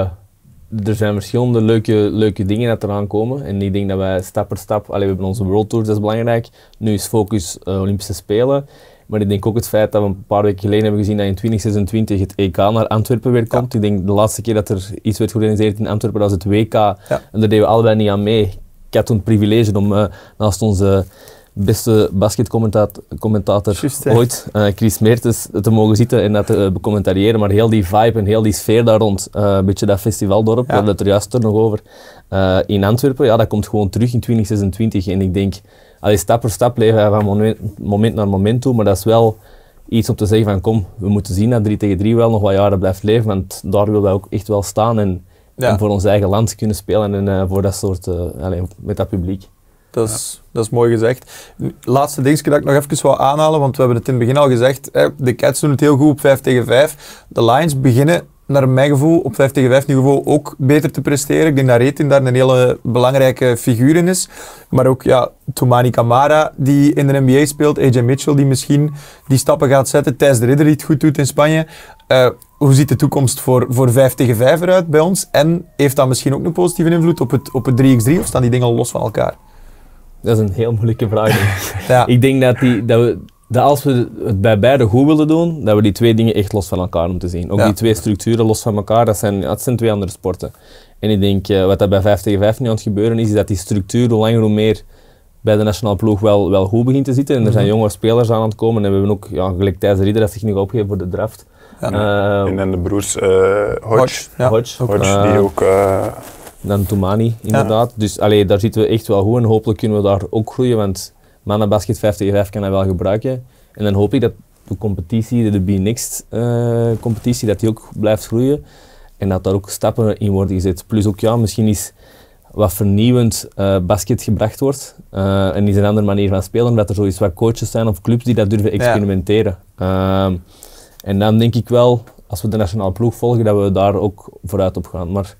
er zijn verschillende leuke, leuke dingen dat eraan komen. En ik denk dat wij stap per stap, alleen we hebben onze World Tour dat is belangrijk. Nu is focus eh, Olympische Spelen. Maar ik denk ook het feit dat we een paar weken geleden hebben gezien dat in 2026 het EK naar Antwerpen weer komt. Ik denk de laatste keer dat er iets werd georganiseerd in Antwerpen, dat was het WK. En daar deden we allebei niet aan mee. Ik had toen het privilege om eh, naast onze beste basketcommentator ooit, eh, Chris Meertens, te mogen zitten en dat te eh, commentariëren. Maar heel die vibe en heel die sfeer daar rond, eh, een beetje dat festivaldorp, ja. we hadden het er juist er nog over, in Antwerpen, ja, dat komt gewoon terug in 2026. En ik denk, allee, stap voor stap leven wij van moment, naar moment toe, maar dat is wel iets om te zeggen van kom, we moeten zien dat 3 tegen 3 wel nog wat jaren blijft leven, want daar willen wij ook echt wel staan en, en voor ons eigen land kunnen spelen en voor dat soort, met dat publiek. Dat is, dat mooi gezegd. Laatste dingetje dat ik nog even wou aanhalen, want we hebben het in het begin al gezegd. Hè, de Cats doen het heel goed op 5 tegen 5. De Lions beginnen naar mijn gevoel, op 5 tegen 5 niveau ook beter te presteren. Ik denk dat Retin daar een hele belangrijke figuur in is. Maar ook ja, Toumani Kamara, die in de NBA speelt. AJ Mitchell, die misschien die stappen gaat zetten. Thijs de Ridder, die het goed doet in Spanje. Eh, hoe ziet de toekomst voor, voor 5 tegen 5 eruit bij ons? En heeft dat misschien ook een positieve invloed op het, op het 3x3? Of staan die dingen los van elkaar? Dat is een heel moeilijke vraag. [LAUGHS] ja. Ik denk dat, die, dat, als we het bij beide goed willen doen, dat we die twee dingen echt los van elkaar moeten zien. Ook die twee structuren los van elkaar, dat zijn, dat zijn twee andere sporten. En ik denk, uh, wat dat bij 5 tegen 5 nu aan het gebeuren is, is dat die structuur hoe langer hoe meer bij de nationale ploeg wel, wel goed begint te zitten. En er mhm. zijn jonge spelers aan het komen. En we hebben ook, ja, gelijk Thijs Rieder heeft zich nu opgeeft voor de draft. Eh, en dan de broers uh, Hodge. Hodge, die ook dan Toumani, inderdaad. Dus allee, daar zitten we echt wel goed en hopelijk kunnen we daar ook groeien, want mannenbasket 5 tegen 5 kan hij wel gebruiken. En dan hoop ik dat de competitie, de B-Next eh, competitie, dat die ook blijft groeien. En dat daar ook stappen in worden gezet. Plus ook ja, misschien is wat vernieuwend eh, basket gebracht wordt. Eh, en is een andere manier van spelen, omdat er zoiets wat coaches zijn of clubs die dat durven experimenteren. Ehm, en dan denk ik wel, als we de nationale ploeg volgen, dat we daar ook vooruit op gaan. Maar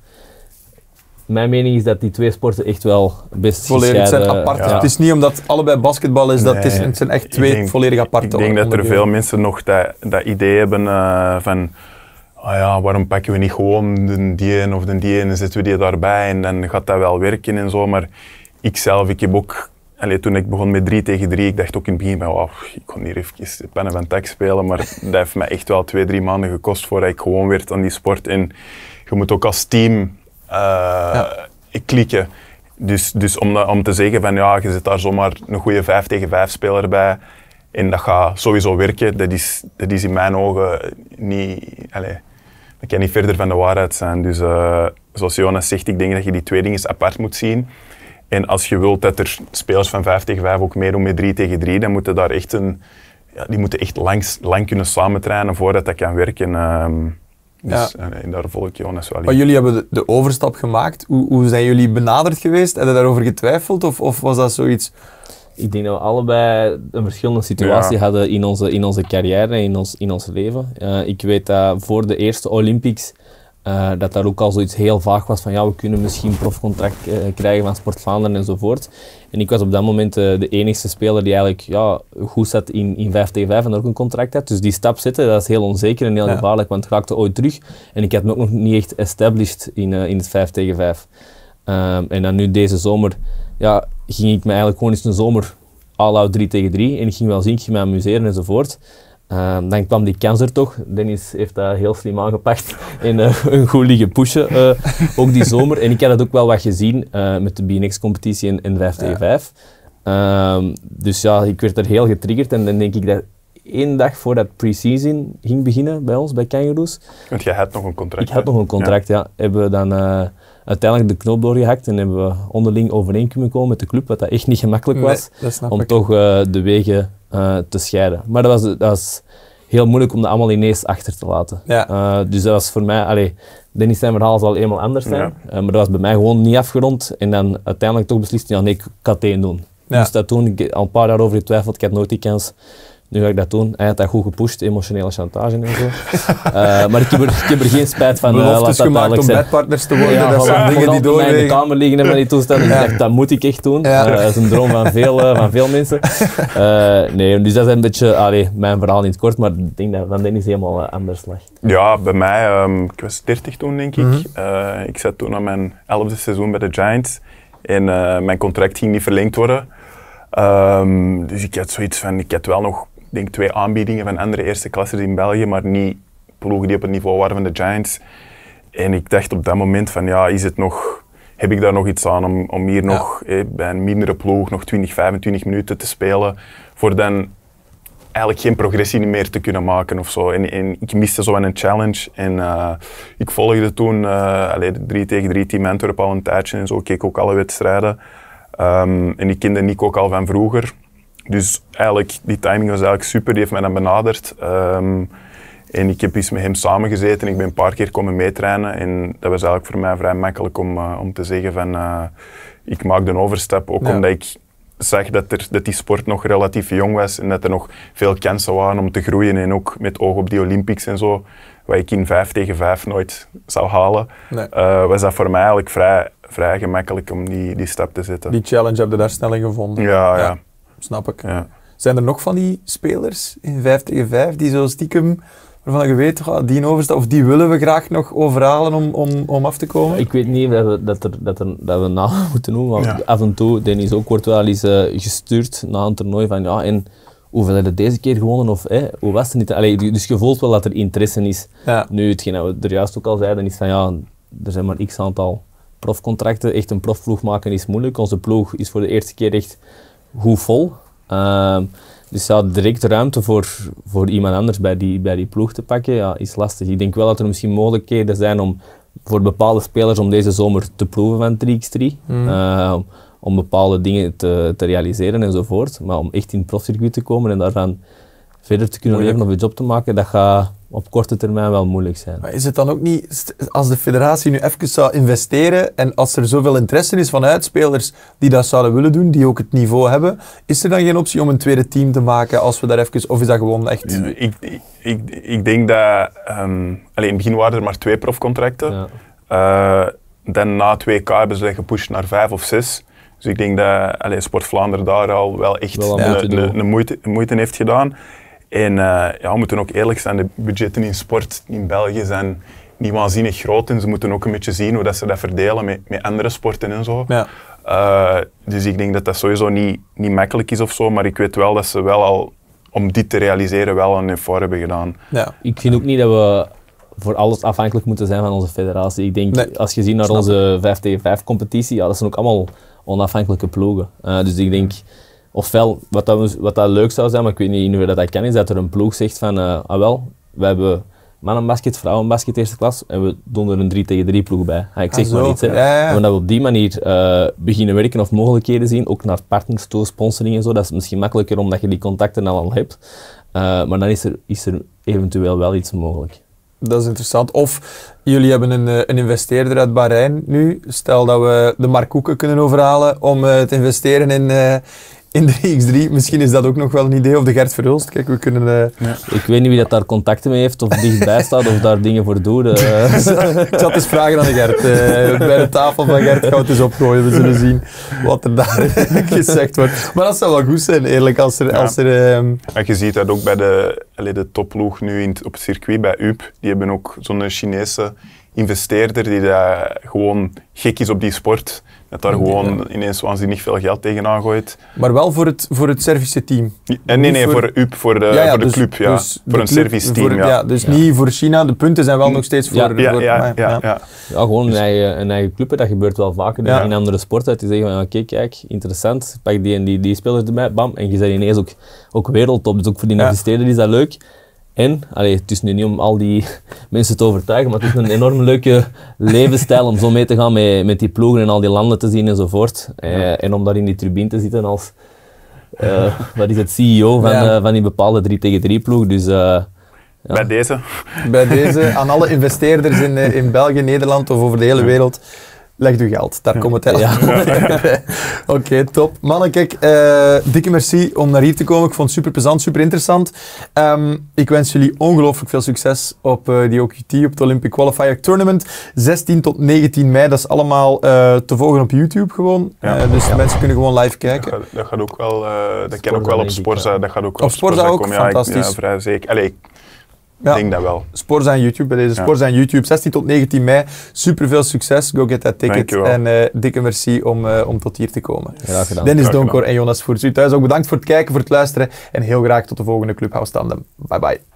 mijn mening is dat die twee sporten echt wel best volledig zijn apart. Het is niet omdat allebei basketbal is, dat het, zijn echt twee volledig aparte. Ik denk dat er veel mensen nog dat, idee hebben eh, van ah ja, waarom pakken we niet gewoon de die een of de die en zetten we die daarbij en dan gaat dat wel werken en zo. Maar ikzelf, ik heb ook Allee, toen ik begon met 3 tegen 3, ik dacht ook in het begin van, ik kon hier even pennen van tak spelen, maar [LAUGHS] dat heeft mij echt wel twee, drie maanden gekost voordat ik gewoon werd aan die sport. En je moet ook als team eh, ja. klikken. Dus, dus om, om te zeggen van ja, je zit daar zomaar een goede 5 tegen 5 speler bij en dat gaat sowieso werken, dat is, dat is in mijn ogen niet. Allez, dat kan niet verder van de waarheid zijn. Dus eh, zoals Jonas zegt, ik denk dat je die twee dingen apart moet zien. En als je wilt dat er spelers van 5 tegen 5 ook meedoen met 3 tegen 3, dan moeten daar echt een, ja, die moeten echt langs, lang kunnen samentrainen voordat dat kan werken. Ehm, dus, ja. en, en, daar volg wel in. Maar jullie hebben de, overstap gemaakt. Hoe, hoe, zijn jullie benaderd geweest? Hebben daarover getwijfeld of, of, was dat zoiets? Ik denk dat we allebei een verschillende situatie hadden in onze, in onze carrière in ons, in ons leven. Eh, ik weet dat voor de eerste Olympics eh, dat daar ook al zoiets heel vaag was van ja, we kunnen misschien profcontract eh, krijgen van Sport Vlaanderen enzovoort. En ik was op dat moment eh, de enige speler die eigenlijk ja, goed zat in, in 5 tegen 5 en ook een contract had. Dus die stap zetten, dat is heel onzeker en heel gevaarlijk, want het raakte ooit terug. En ik had me ook nog niet echt established in, in het 5 tegen 5. Ehm, en dan nu deze zomer, ja, ging ik me eigenlijk gewoon eens een zomer all-out 3 tegen 3. En ik ging wel zien, ik ging me amuseren enzovoort. Ehm, dan kwam die kans er toch. Dennis heeft dat heel slim aangepakt en [LAUGHS] eh, een goede pushen, eh, ook die [LAUGHS] zomer. En ik had dat ook wel wat gezien eh, met de BNX-competitie in 5 t 5 ehm, dus ja, ik werd er heel getriggerd. En dan denk ik dat één dag voordat pre-season ging beginnen bij ons, bij Kangaroos... Want jij had nog een contract. Ik had nog een contract, ja. Hebben we dan uiteindelijk de knoop doorgehakt en hebben we onderling overeen kunnen komen met de club, wat dat echt niet gemakkelijk was. om toch de wegen eh, te scheiden. Maar dat was, dat was heel moeilijk om dat allemaal ineens achter te laten. Eh, dus dat was voor mij, allee, Dennis zijn verhaal zal eenmaal anders zijn, eh, maar dat was bij mij gewoon niet afgerond. En dan uiteindelijk toch beslist, ja nee, ik, ik kan het één doen. Dus dat toen, ik al een paar jaar over getwijfeld, ik had nooit die kans nu ga ik dat doen. Hij had dat goed gepusht, emotionele chantage en zo. [LAUGHS] Eh, maar ik heb, er, ik geen spijt van. Beloftes uh, dat gemaakt om bedpartners te worden, ja, dat zijn dingen die doorwegen. in de kamer liggen en die toestanden. dat moet ik echt doen. Eh, dat is een droom van veel, van veel mensen. [LAUGHS] nee, dus dat is een beetje allee, mijn verhaal in het kort, maar ik denk dat van Dennis helemaal anders lag. Ja, bij mij, ehm, ik was 30 toen denk ik. Mhm. ik zat toen aan mijn 11e seizoen bij de Giants. En mijn contract ging niet verlengd worden. Ehm, dus ik had zoiets van, ik had wel nog denk twee aanbiedingen van andere eerste klassers in België, maar niet ploegen die op het niveau waren van de Giants. En ik dacht op dat moment van ja, is het nog, heb ik daar nog iets aan om, om hier nog eh, bij een mindere ploeg nog 20, 25 minuten te spelen voor dan eigenlijk geen progressie meer te kunnen maken of zo. En, en ik miste zo een challenge en eh, ik volgde toen uh, allee, 3 tegen 3 Team Antwerp al een tijdje en zo, keek ook alle wedstrijden. Ehm, en ik kende Nico ook al van vroeger. Dus eigenlijk, die timing was eigenlijk super. Die heeft mij dan benaderd. Ehm, en ik heb eens met hem samengezeten. Ik ben een paar keer komen meetrainen. En dat was eigenlijk voor mij vrij makkelijk om, eh, om te zeggen van... Eh, ik maak de overstap, ook omdat ik zag dat, er, dat die sport nog relatief jong was en dat er nog veel kansen waren om te groeien. En ook met oog op die Olympics en zo, waar ik in 5 tegen 5 nooit zou halen, eh, was dat voor mij eigenlijk vrij, vrij gemakkelijk om die, die stap te zetten. Die challenge heb je daar snel gevonden. ja. ja. Snap ik. Zijn er nog van die spelers in 5 tegen 5 die zo stiekem waarvan je weet, oh, die overstap, of die willen we graag nog overhalen om, om, om af te komen? Ik weet niet dat we, dat er, dat er, dat we na [LAUGHS] moeten noemen, want af en toe, Dennis ook wordt wel eens eh, gestuurd na een toernooi van ja, en hoeveel hebben deze keer gewonnen of hoe was het niet? Allee, dus je voelt wel dat er interesse is. Nu, hetgeen dat we er juist ook al zeiden, is van ja, er zijn maar x aantal profcontracten. Echt een profploeg maken is moeilijk. Onze ploeg is voor de eerste keer echt hoe vol. Ehm, dus direct ruimte voor, voor iemand anders bij die, bij die ploeg te pakken ja, is lastig. Ik denk wel dat er misschien mogelijkheden zijn om voor bepaalde spelers om deze zomer te proeven van 3x3. Mhm. Eh, om bepaalde dingen te, te realiseren enzovoort. Maar om echt in het profcircuit te komen en daarvan verder te kunnen leven of je job te maken, dat gaat op korte termijn wel moeilijk zijn. Maar is het dan ook niet, als de federatie nu even zou investeren en als er zoveel interesse is vanuit spelers die dat zouden willen doen, die ook het niveau hebben, is er dan geen optie om een tweede team te maken als we daar even, of is dat gewoon echt... Ik, ik, ik, denk dat, ehm, alleen in het begin waren er maar twee profcontracten. Ja. Eh, dan na 2K hebben ze gepusht naar vijf of zes. Dus ik denk dat allez, Sport Vlaanderen daar al wel echt een, een, moeite, moeite heeft gedaan. En eh, ja, we moeten ook eerlijk zijn, de budgetten in sport in België zijn niet waanzinnig groot. En ze moeten ook een beetje zien hoe dat ze dat verdelen met, met andere sporten en zo. Ja. Eh, dus ik denk dat dat sowieso niet, niet makkelijk is of zo. Maar ik weet wel dat ze wel al, om dit te realiseren, wel een effort hebben gedaan. Ja. Ik vind ook niet dat we voor alles afhankelijk moeten zijn van onze federatie. Ik denk, als je ziet naar onze 5 tegen 5 competitie, ja, dat zijn ook allemaal onafhankelijke ploegen. Eh, dus ik denk Ofwel, wat dat, wat dat leuk zou zijn, maar ik weet niet in hoeverre dat, dat kan, is dat er een ploeg zegt van, eh, ah wel, we hebben mannenbasket, vrouwenbasket eerste klas en we doen er een 3 tegen 3 ploeg bij. Ah, ik ah, zeg ah, maar niet, Hè. Ja, dat we op die manier eh, beginnen werken of mogelijkheden zien, ook naar partners toe, sponsoring en zo, dat is misschien makkelijker omdat je die contacten al, al hebt. Eh, maar dan is er, is er eventueel wel iets mogelijk. Dat is interessant. Of jullie hebben een, een investeerder uit Bahrein nu. Stel dat we de Mark kunnen overhalen om te investeren in, in 3x3. Misschien is dat ook nog wel een idee. Of de Gert Verhulst. Kijk, we kunnen... Eh, ik weet niet wie dat daar contacten mee heeft of dichtbij staat of daar dingen voor doet. Uh. [LAUGHS] ik het eens vragen aan de Gert. Eh. bij de tafel van Gert goud eens opgooien. We zullen zien wat er daar [LAUGHS] gezegd wordt. Maar dat zou wel goed zijn, eerlijk. Als er, als er, En ehm, je ziet dat ook bij de, de topploeg nu in op het circuit bij UP. Die hebben ook zo'n Chinese investeerder die daar gewoon gek is op die sport. Dat daar gewoon ineens niet veel geld tegenaan gooit. Maar wel voor het, voor het Servische team. Ja, nee, nee, voor, voor UP, voor de, voor de dus- club. Ja. Dus voor een service team. ja. dus niet voor China. De punten zijn wel nog steeds voor. Ja, voor, ja, ja, gewoon dus- een, eigen, een eigen club. Dat gebeurt wel vaker in andere sporten. Die zeggen van oké, kijk, interessant. Pak die en die, die spelers erbij. Bam. En je zit ineens ook, ook wereldtop. Dus ook voor die investeerders is dat leuk. En, het is nu niet om al die [LAUGHS] mensen te overtuigen, maar het is een enorm leuke levensstijl om zo mee te gaan met, met die ploegen en al die landen te zien enzovoort. Eh, en om daar in die turbine te zitten als, uh, [LAUGHS] wat is het, CEO eh, van, die bepaalde 3 tegen 3 ploeg. Dus, eh, ja. Bij deze. Bij deze. Aan alle investeerders in, in België, Nederland of over de hele wereld. Leg uw geld, daar komt het eigenlijk ja. [LAUGHS] Oké, top. Mannen, kijk, eh, dikke merci om naar hier te komen. Ik vond het super plezant, super interessant. Ehm, ik wens jullie ongelooflijk veel succes op uh, die OQT, op het Olympic Qualifier Tournament. 16 tot 19 mei, dat is allemaal eh, te volgen op YouTube gewoon. dus mensen kunnen gewoon live kijken. Dat gaat, ook wel, dat ook wel op Sporza. Dat gaat ook op Sporza, Sporza ook, fantastisch. Ja, vrij zeker. Allee, ik denk dat wel. Sport zijn YouTube bij deze. YouTube. 16 tot 19 mei. Super veel succes. Go get that ticket. En eh, dikke merci om, eh, om tot hier te komen. Graag Dennis Donkor en Jonas Voorts. U thuis ook bedankt voor het kijken, voor het luisteren. En heel graag tot de volgende Clubhouse Tandem. Bye bye.